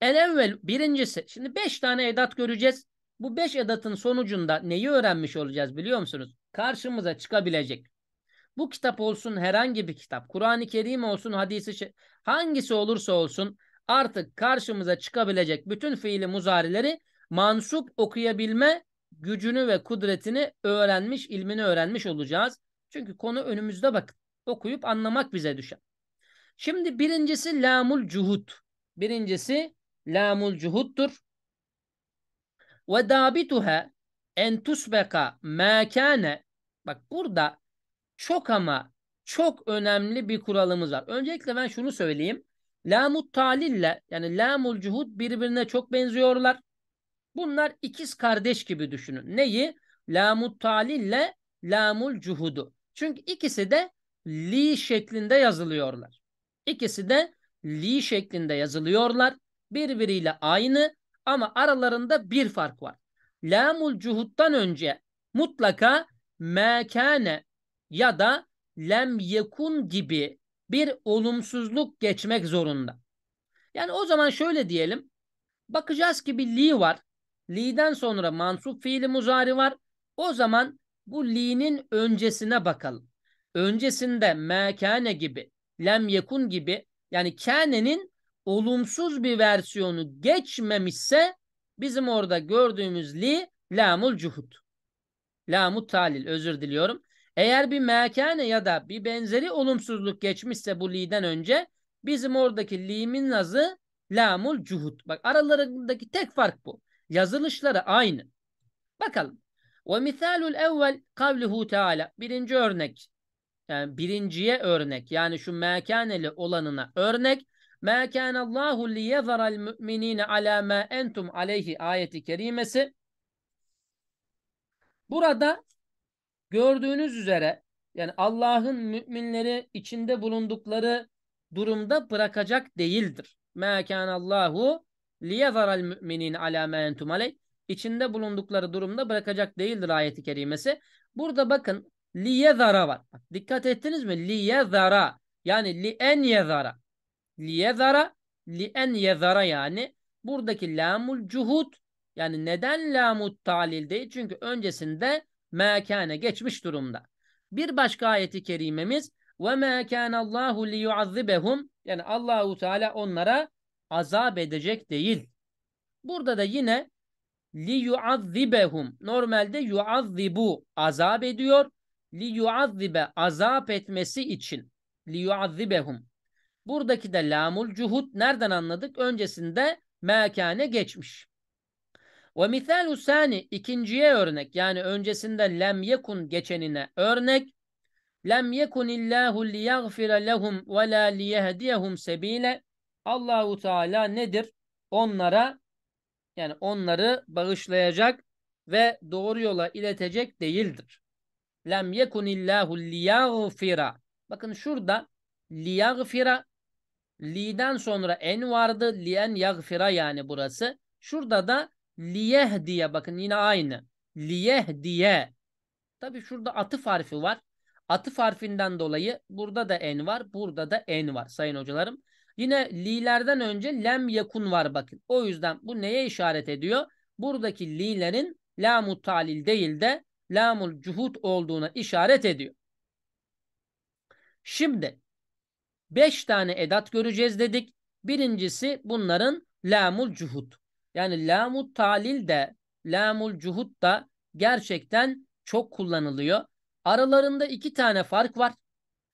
El evvel birincisi. Şimdi beş tane edat göreceğiz. Bu 5 edatın sonucunda neyi öğrenmiş olacağız biliyor musunuz? Karşımıza çıkabilecek. Bu kitap olsun herhangi bir kitap. Kur'an-ı Kerim olsun hadisi hangisi olursa olsun artık karşımıza çıkabilecek bütün fiili muzarileri mansup okuyabilme gücünü ve kudretini öğrenmiş, ilmini öğrenmiş olacağız. Çünkü konu önümüzde bakın. Okuyup anlamak bize düşer. Şimdi birincisi lamul cuhut. Birincisi lamul cuhuttur. Ve dabituha en tusbeka mekane. Bak burada çok ama çok önemli bir kuralımız var. Öncelikle ben şunu söyleyeyim. Lamut talille yani lamul cuhud birbirine çok benziyorlar. Bunlar ikiz kardeş gibi düşünün. Neyi? Lamut talille lamul cuhudu. Çünkü ikisi de li şeklinde yazılıyorlar. İkisi de li şeklinde yazılıyorlar. Birbiriyle aynı ama aralarında bir fark var. Lamul cuhuttan önce mutlaka mekane ya da lem yekun gibi bir olumsuzluk geçmek zorunda. Yani o zaman şöyle diyelim. Bakacağız ki bir li var. Li'den sonra mansup fiili muzari var. O zaman bu li'nin öncesine bakalım. Öncesinde mekane gibi, lem yekun gibi yani kânenin olumsuz bir versiyonu geçmemişse bizim orada gördüğümüz li lamul cuhut. lamut talil özür diliyorum. Eğer bir mekane ya da bir benzeri olumsuzluk geçmişse bu li'den önce bizim oradaki li'min nazı lamul cuhut. Bak aralarındaki tek fark bu. Yazılışları aynı. Bakalım. Ve misalul evvel kavlihu teala. Birinci örnek. Yani birinciye örnek. Yani şu mekaneli olanına örnek. مَا كَانَ اللّٰهُ لِيَذَرَ الْمُؤْمِن۪ينَ عَلَى مَا اَنْتُمْ عَلَيْهِ ayeti kerimesi burada gördüğünüz üzere yani Allah'ın müminleri içinde bulundukları durumda bırakacak değildir. مَا كَانَ اللّٰهُ لِيَذَرَ الْمُؤْمِن۪ينَ عَلَى مَا اَنْتُمْ عَلَيْهِ içinde bulundukları durumda bırakacak değildir ayeti kerimesi. Burada bakın liyezara var. dikkat ettiniz mi? Liyezara yani li en yezara. Liyezara lien yezara yani buradaki lamul cuhud yani neden lamut talil değil? Çünkü öncesinde mekane geçmiş durumda. Bir başka ayeti kerimemiz ve mekane Allahu li yuazibehum yani Allahu Teala onlara azap edecek değil. Burada da yine li yuazibehum normalde yuazibu azap ediyor. Li yuazibe azap etmesi için li yuazibehum Buradaki de lamul cuhut nereden anladık? Öncesinde mekane geçmiş. Ve mithalu sani ikinciye örnek yani öncesinde lem yekun geçenine örnek. Lem yekun illahu liyagfire lehum ve la liyehdiyehum sebile. Allahu Teala nedir? Onlara yani onları bağışlayacak ve doğru yola iletecek değildir. Lem yekun illahu liyagfira. Bakın şurada liyagfira Li'den sonra en vardı. Li'en yagfira yani burası. Şurada da liyeh diye bakın yine aynı. Liyeh diye. Tabi şurada atıf harfi var. Atıf harfinden dolayı burada da en var. Burada da en var sayın hocalarım. Yine li'lerden önce lem yakun var bakın. O yüzden bu neye işaret ediyor? Buradaki li'lerin lamu talil değil de lamul cuhut olduğuna işaret ediyor. Şimdi Beş tane edat göreceğiz dedik. Birincisi bunların lamul cuhut. Yani lamul talil de lamul cuhut da gerçekten çok kullanılıyor. Aralarında iki tane fark var.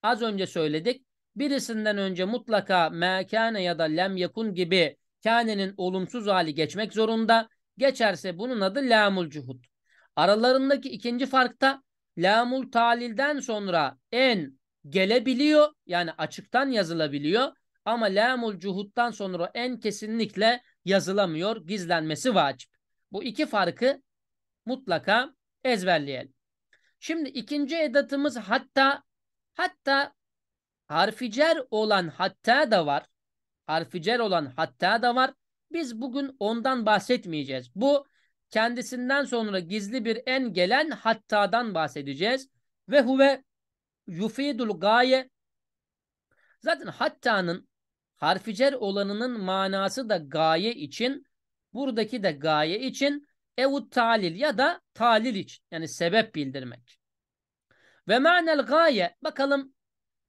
Az önce söyledik. Birisinden önce mutlaka mekane ya da lem yakun gibi kânenin olumsuz hali geçmek zorunda. Geçerse bunun adı lamul cuhut. Aralarındaki ikinci farkta lamul talilden sonra en gelebiliyor. Yani açıktan yazılabiliyor. Ama lamul cuhuttan sonra en kesinlikle yazılamıyor. Gizlenmesi vacip. Bu iki farkı mutlaka ezberleyelim. Şimdi ikinci edatımız hatta hatta harficer olan hatta da var. Harficer olan hatta da var. Biz bugün ondan bahsetmeyeceğiz. Bu kendisinden sonra gizli bir en gelen hattadan bahsedeceğiz. Ve huve yufidul gaye zaten hattanın harficer olanının manası da gaye için buradaki de gaye için evut talil ya da talil için yani sebep bildirmek. Ve manel gaye bakalım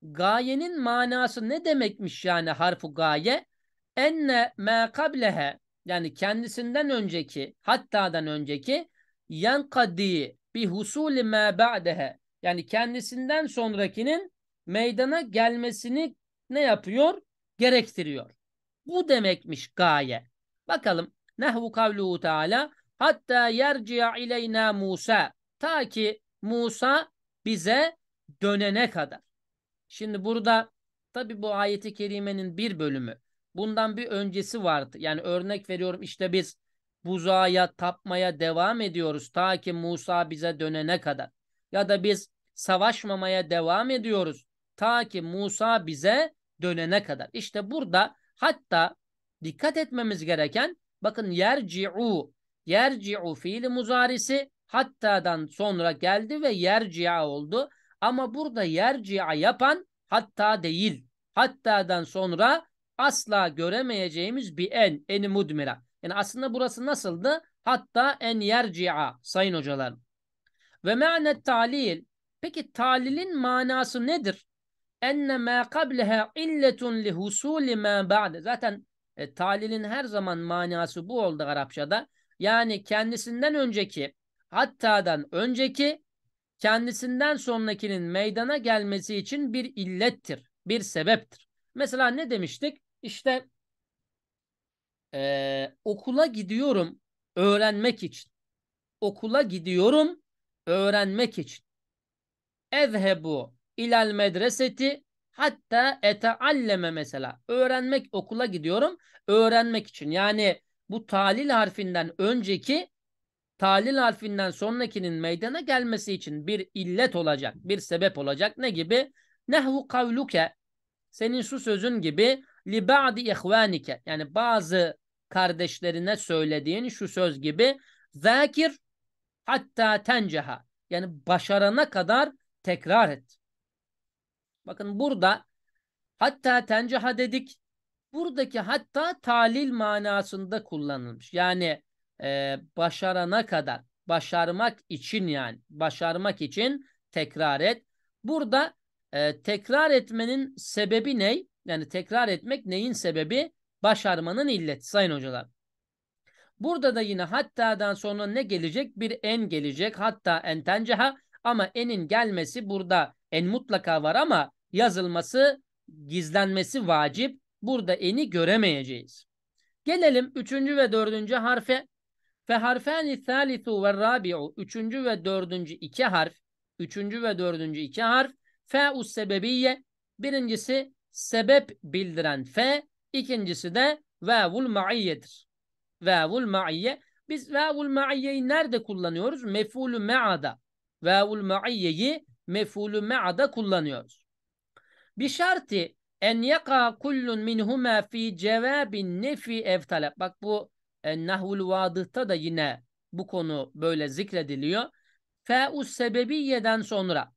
gayenin manası ne demekmiş yani harfu gaye? Enne ma kablehe yani kendisinden önceki hattadan önceki yankadi bi husuli ma ba'dehe yani kendisinden sonrakinin meydana gelmesini ne yapıyor? Gerektiriyor. Bu demekmiş gaye. Bakalım nehvu kavluhu teala hatta yerciye ileyna Musa ta ki Musa bize dönene kadar. Şimdi burada tabi bu ayeti kerimenin bir bölümü. Bundan bir öncesi vardı. Yani örnek veriyorum işte biz buzağa tapmaya devam ediyoruz ta ki Musa bize dönene kadar ya da biz savaşmamaya devam ediyoruz ta ki Musa bize dönene kadar. İşte burada hatta dikkat etmemiz gereken bakın yerci'u yerci'u fiili muzarisi hattadan sonra geldi ve yerci'a oldu. Ama burada yerci'a yapan hatta değil. Hattadan sonra asla göremeyeceğimiz bir en, eni mudmira. Yani aslında burası nasıldı? Hatta en yerci'a sayın hocalarım. Ve ma'ne talil. Peki talilin manası nedir? Enne ma qableha illetun li husuli ma ba'de. Zaten e, talilin her zaman manası bu oldu Arapçada. Yani kendisinden önceki, hattadan önceki, kendisinden sonrakinin meydana gelmesi için bir illettir, bir sebeptir. Mesela ne demiştik? İşte e, okula gidiyorum öğrenmek için. Okula gidiyorum öğrenmek için. Ezhebu ilal medreseti hatta etealleme mesela. Öğrenmek okula gidiyorum. Öğrenmek için. Yani bu talil harfinden önceki talil harfinden sonrakinin meydana gelmesi için bir illet olacak. Bir sebep olacak. Ne gibi? nehu kavluke. Senin şu sözün gibi li ba'di ihvanike. Yani bazı kardeşlerine söylediğin şu söz gibi. Zakir hatta tenceha yani başarana kadar tekrar et. Bakın burada hatta tenceha dedik. Buradaki hatta talil manasında kullanılmış. Yani e, başarana kadar, başarmak için yani, başarmak için tekrar et. Burada e, tekrar etmenin sebebi ne? Yani tekrar etmek neyin sebebi? Başarmanın illeti sayın hocalar. Burada da yine hattadan sonra ne gelecek? Bir en gelecek. Hatta en tenceha ama enin gelmesi burada en mutlaka var ama yazılması, gizlenmesi vacip. Burada eni göremeyeceğiz. Gelelim üçüncü ve dördüncü harfe. Fe harfeni thalithu ve rabi'u. Üçüncü ve dördüncü iki harf. Üçüncü ve dördüncü iki harf. Fe us sebebiye. Birincisi sebep bildiren fe. ikincisi de vevul ma'iyyedir. Vevul ma'iyye. Biz vevul ma'iyyeyi nerede kullanıyoruz? Mefulu me'ada. Vevul ma'iyyeyi Mefulu me'ada kullanıyoruz. Bir şartı en yaka kullun minhuma fi cevabin nefi ev talep. Bak bu e, nahvul vadıhta da yine bu konu böyle zikrediliyor. Fe'us sebebiyeden sonra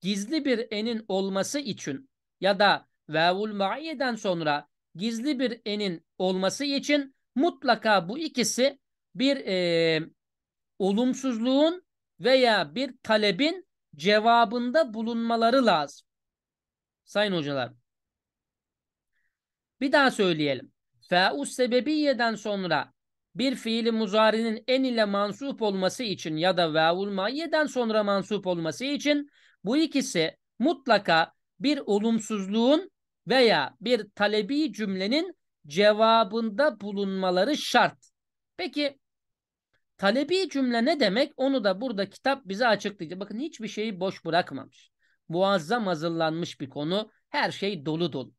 gizli bir enin olması için ya da vevul ma'iyeden sonra gizli bir enin olması için mutlaka bu ikisi bir e, olumsuzluğun veya bir talebin cevabında bulunmaları lazım. Sayın hocalar. Bir daha söyleyelim. Fe'u sebebiyeden sonra bir fiili muzarinin en ile mansup olması için ya da ve'ul mayyeden sonra mansup olması için bu ikisi mutlaka bir olumsuzluğun veya bir talebi cümlenin cevabında bulunmaları şart. Peki talebi cümle ne demek? Onu da burada kitap bize açıklayacak. Bakın hiçbir şeyi boş bırakmamış. Muazzam hazırlanmış bir konu. Her şey dolu dolu.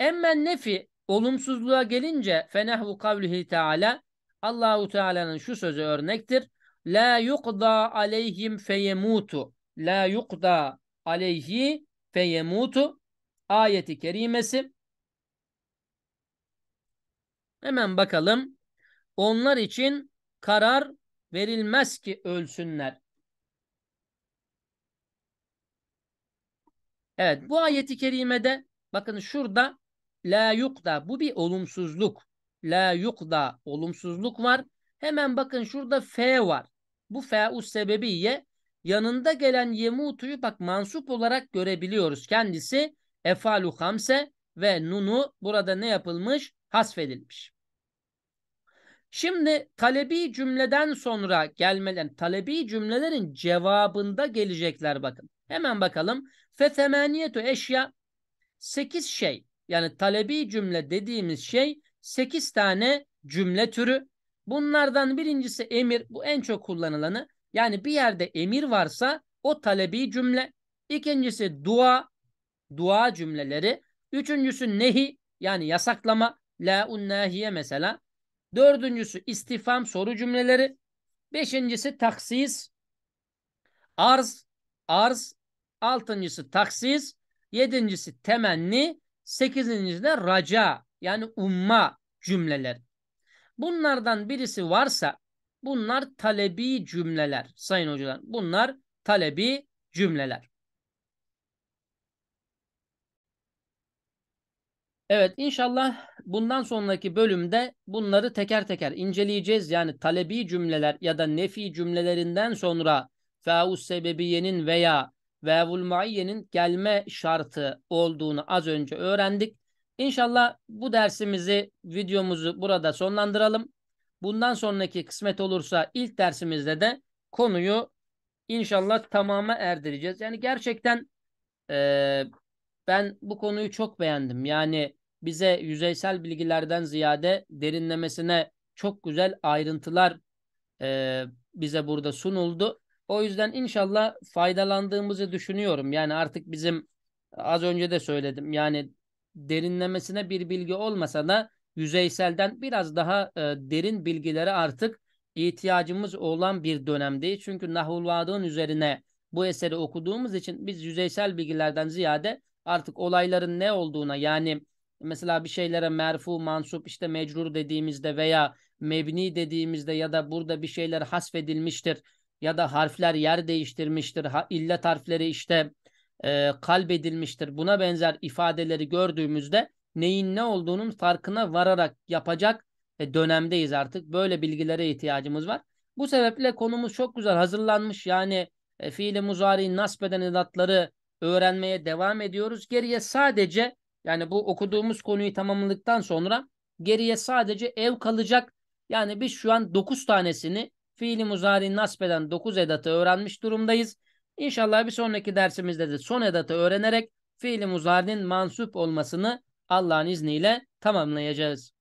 Emmen nefi olumsuzluğa gelince fenehvu kavlihi teala Allahu Teala'nın şu sözü örnektir. La yuqda aleyhim feyemutu. La yuqda aleyhi feyemutu. Ayeti kerimesi Hemen bakalım. Onlar için karar verilmez ki ölsünler. Evet bu ayeti kerimede bakın şurada la yukda bu bir olumsuzluk. La yukda olumsuzluk var. Hemen bakın şurada f var. Bu fe'u sebebiye yanında gelen yemutu'yu bak mansup olarak görebiliyoruz. Kendisi efalu hamse ve nunu burada ne yapılmış? hasfedilmiş. Şimdi talebi cümleden sonra gelmelen talebi cümlelerin cevabında gelecekler bakın. Hemen bakalım. Fethemaniyetu eşya 8 şey yani talebi cümle dediğimiz şey 8 tane cümle türü. Bunlardan birincisi emir bu en çok kullanılanı. Yani bir yerde emir varsa o talebi cümle. İkincisi dua, dua cümleleri. Üçüncüsü nehi yani yasaklama. La unnahiye mesela. Dördüncüsü istifam soru cümleleri. Beşincisi taksiz. Arz. Arz. Altıncısı taksiz. Yedincisi temenni. Sekizincisi de raca yani umma cümleler. Bunlardan birisi varsa bunlar talebi cümleler sayın hocalar. Bunlar talebi cümleler. Evet inşallah bundan sonraki bölümde bunları teker teker inceleyeceğiz. Yani talebi cümleler ya da nefi cümlelerinden sonra feus sebebiyenin veya vevul maiyenin gelme şartı olduğunu az önce öğrendik. İnşallah bu dersimizi, videomuzu burada sonlandıralım. Bundan sonraki kısmet olursa ilk dersimizde de konuyu inşallah tamama erdireceğiz. Yani gerçekten e, ben bu konuyu çok beğendim. Yani bize yüzeysel bilgilerden ziyade derinlemesine çok güzel ayrıntılar e, bize burada sunuldu. O yüzden inşallah faydalandığımızı düşünüyorum. Yani artık bizim az önce de söyledim. Yani derinlemesine bir bilgi olmasa da yüzeyselden biraz daha e, derin bilgilere artık ihtiyacımız olan bir dönemdeyiz. Çünkü Nahul Vadığ'ın üzerine bu eseri okuduğumuz için biz yüzeysel bilgilerden ziyade artık olayların ne olduğuna yani mesela bir şeylere merfu, mansup, işte mecrur dediğimizde veya mebni dediğimizde ya da burada bir şeyler hasfedilmiştir ya da harfler yer değiştirmiştir, ha, illet harfleri işte e, kalbedilmiştir. Buna benzer ifadeleri gördüğümüzde neyin ne olduğunun farkına vararak yapacak e, dönemdeyiz artık. Böyle bilgilere ihtiyacımız var. Bu sebeple konumuz çok güzel hazırlanmış. Yani e, fiili muzari nasbeden edatları öğrenmeye devam ediyoruz. Geriye sadece yani bu okuduğumuz konuyu tamamladıktan sonra geriye sadece ev kalacak. Yani biz şu an 9 tanesini fiili muzari nasbeden 9 edatı öğrenmiş durumdayız. İnşallah bir sonraki dersimizde de son edatı öğrenerek fiili muzarinin mansup olmasını Allah'ın izniyle tamamlayacağız.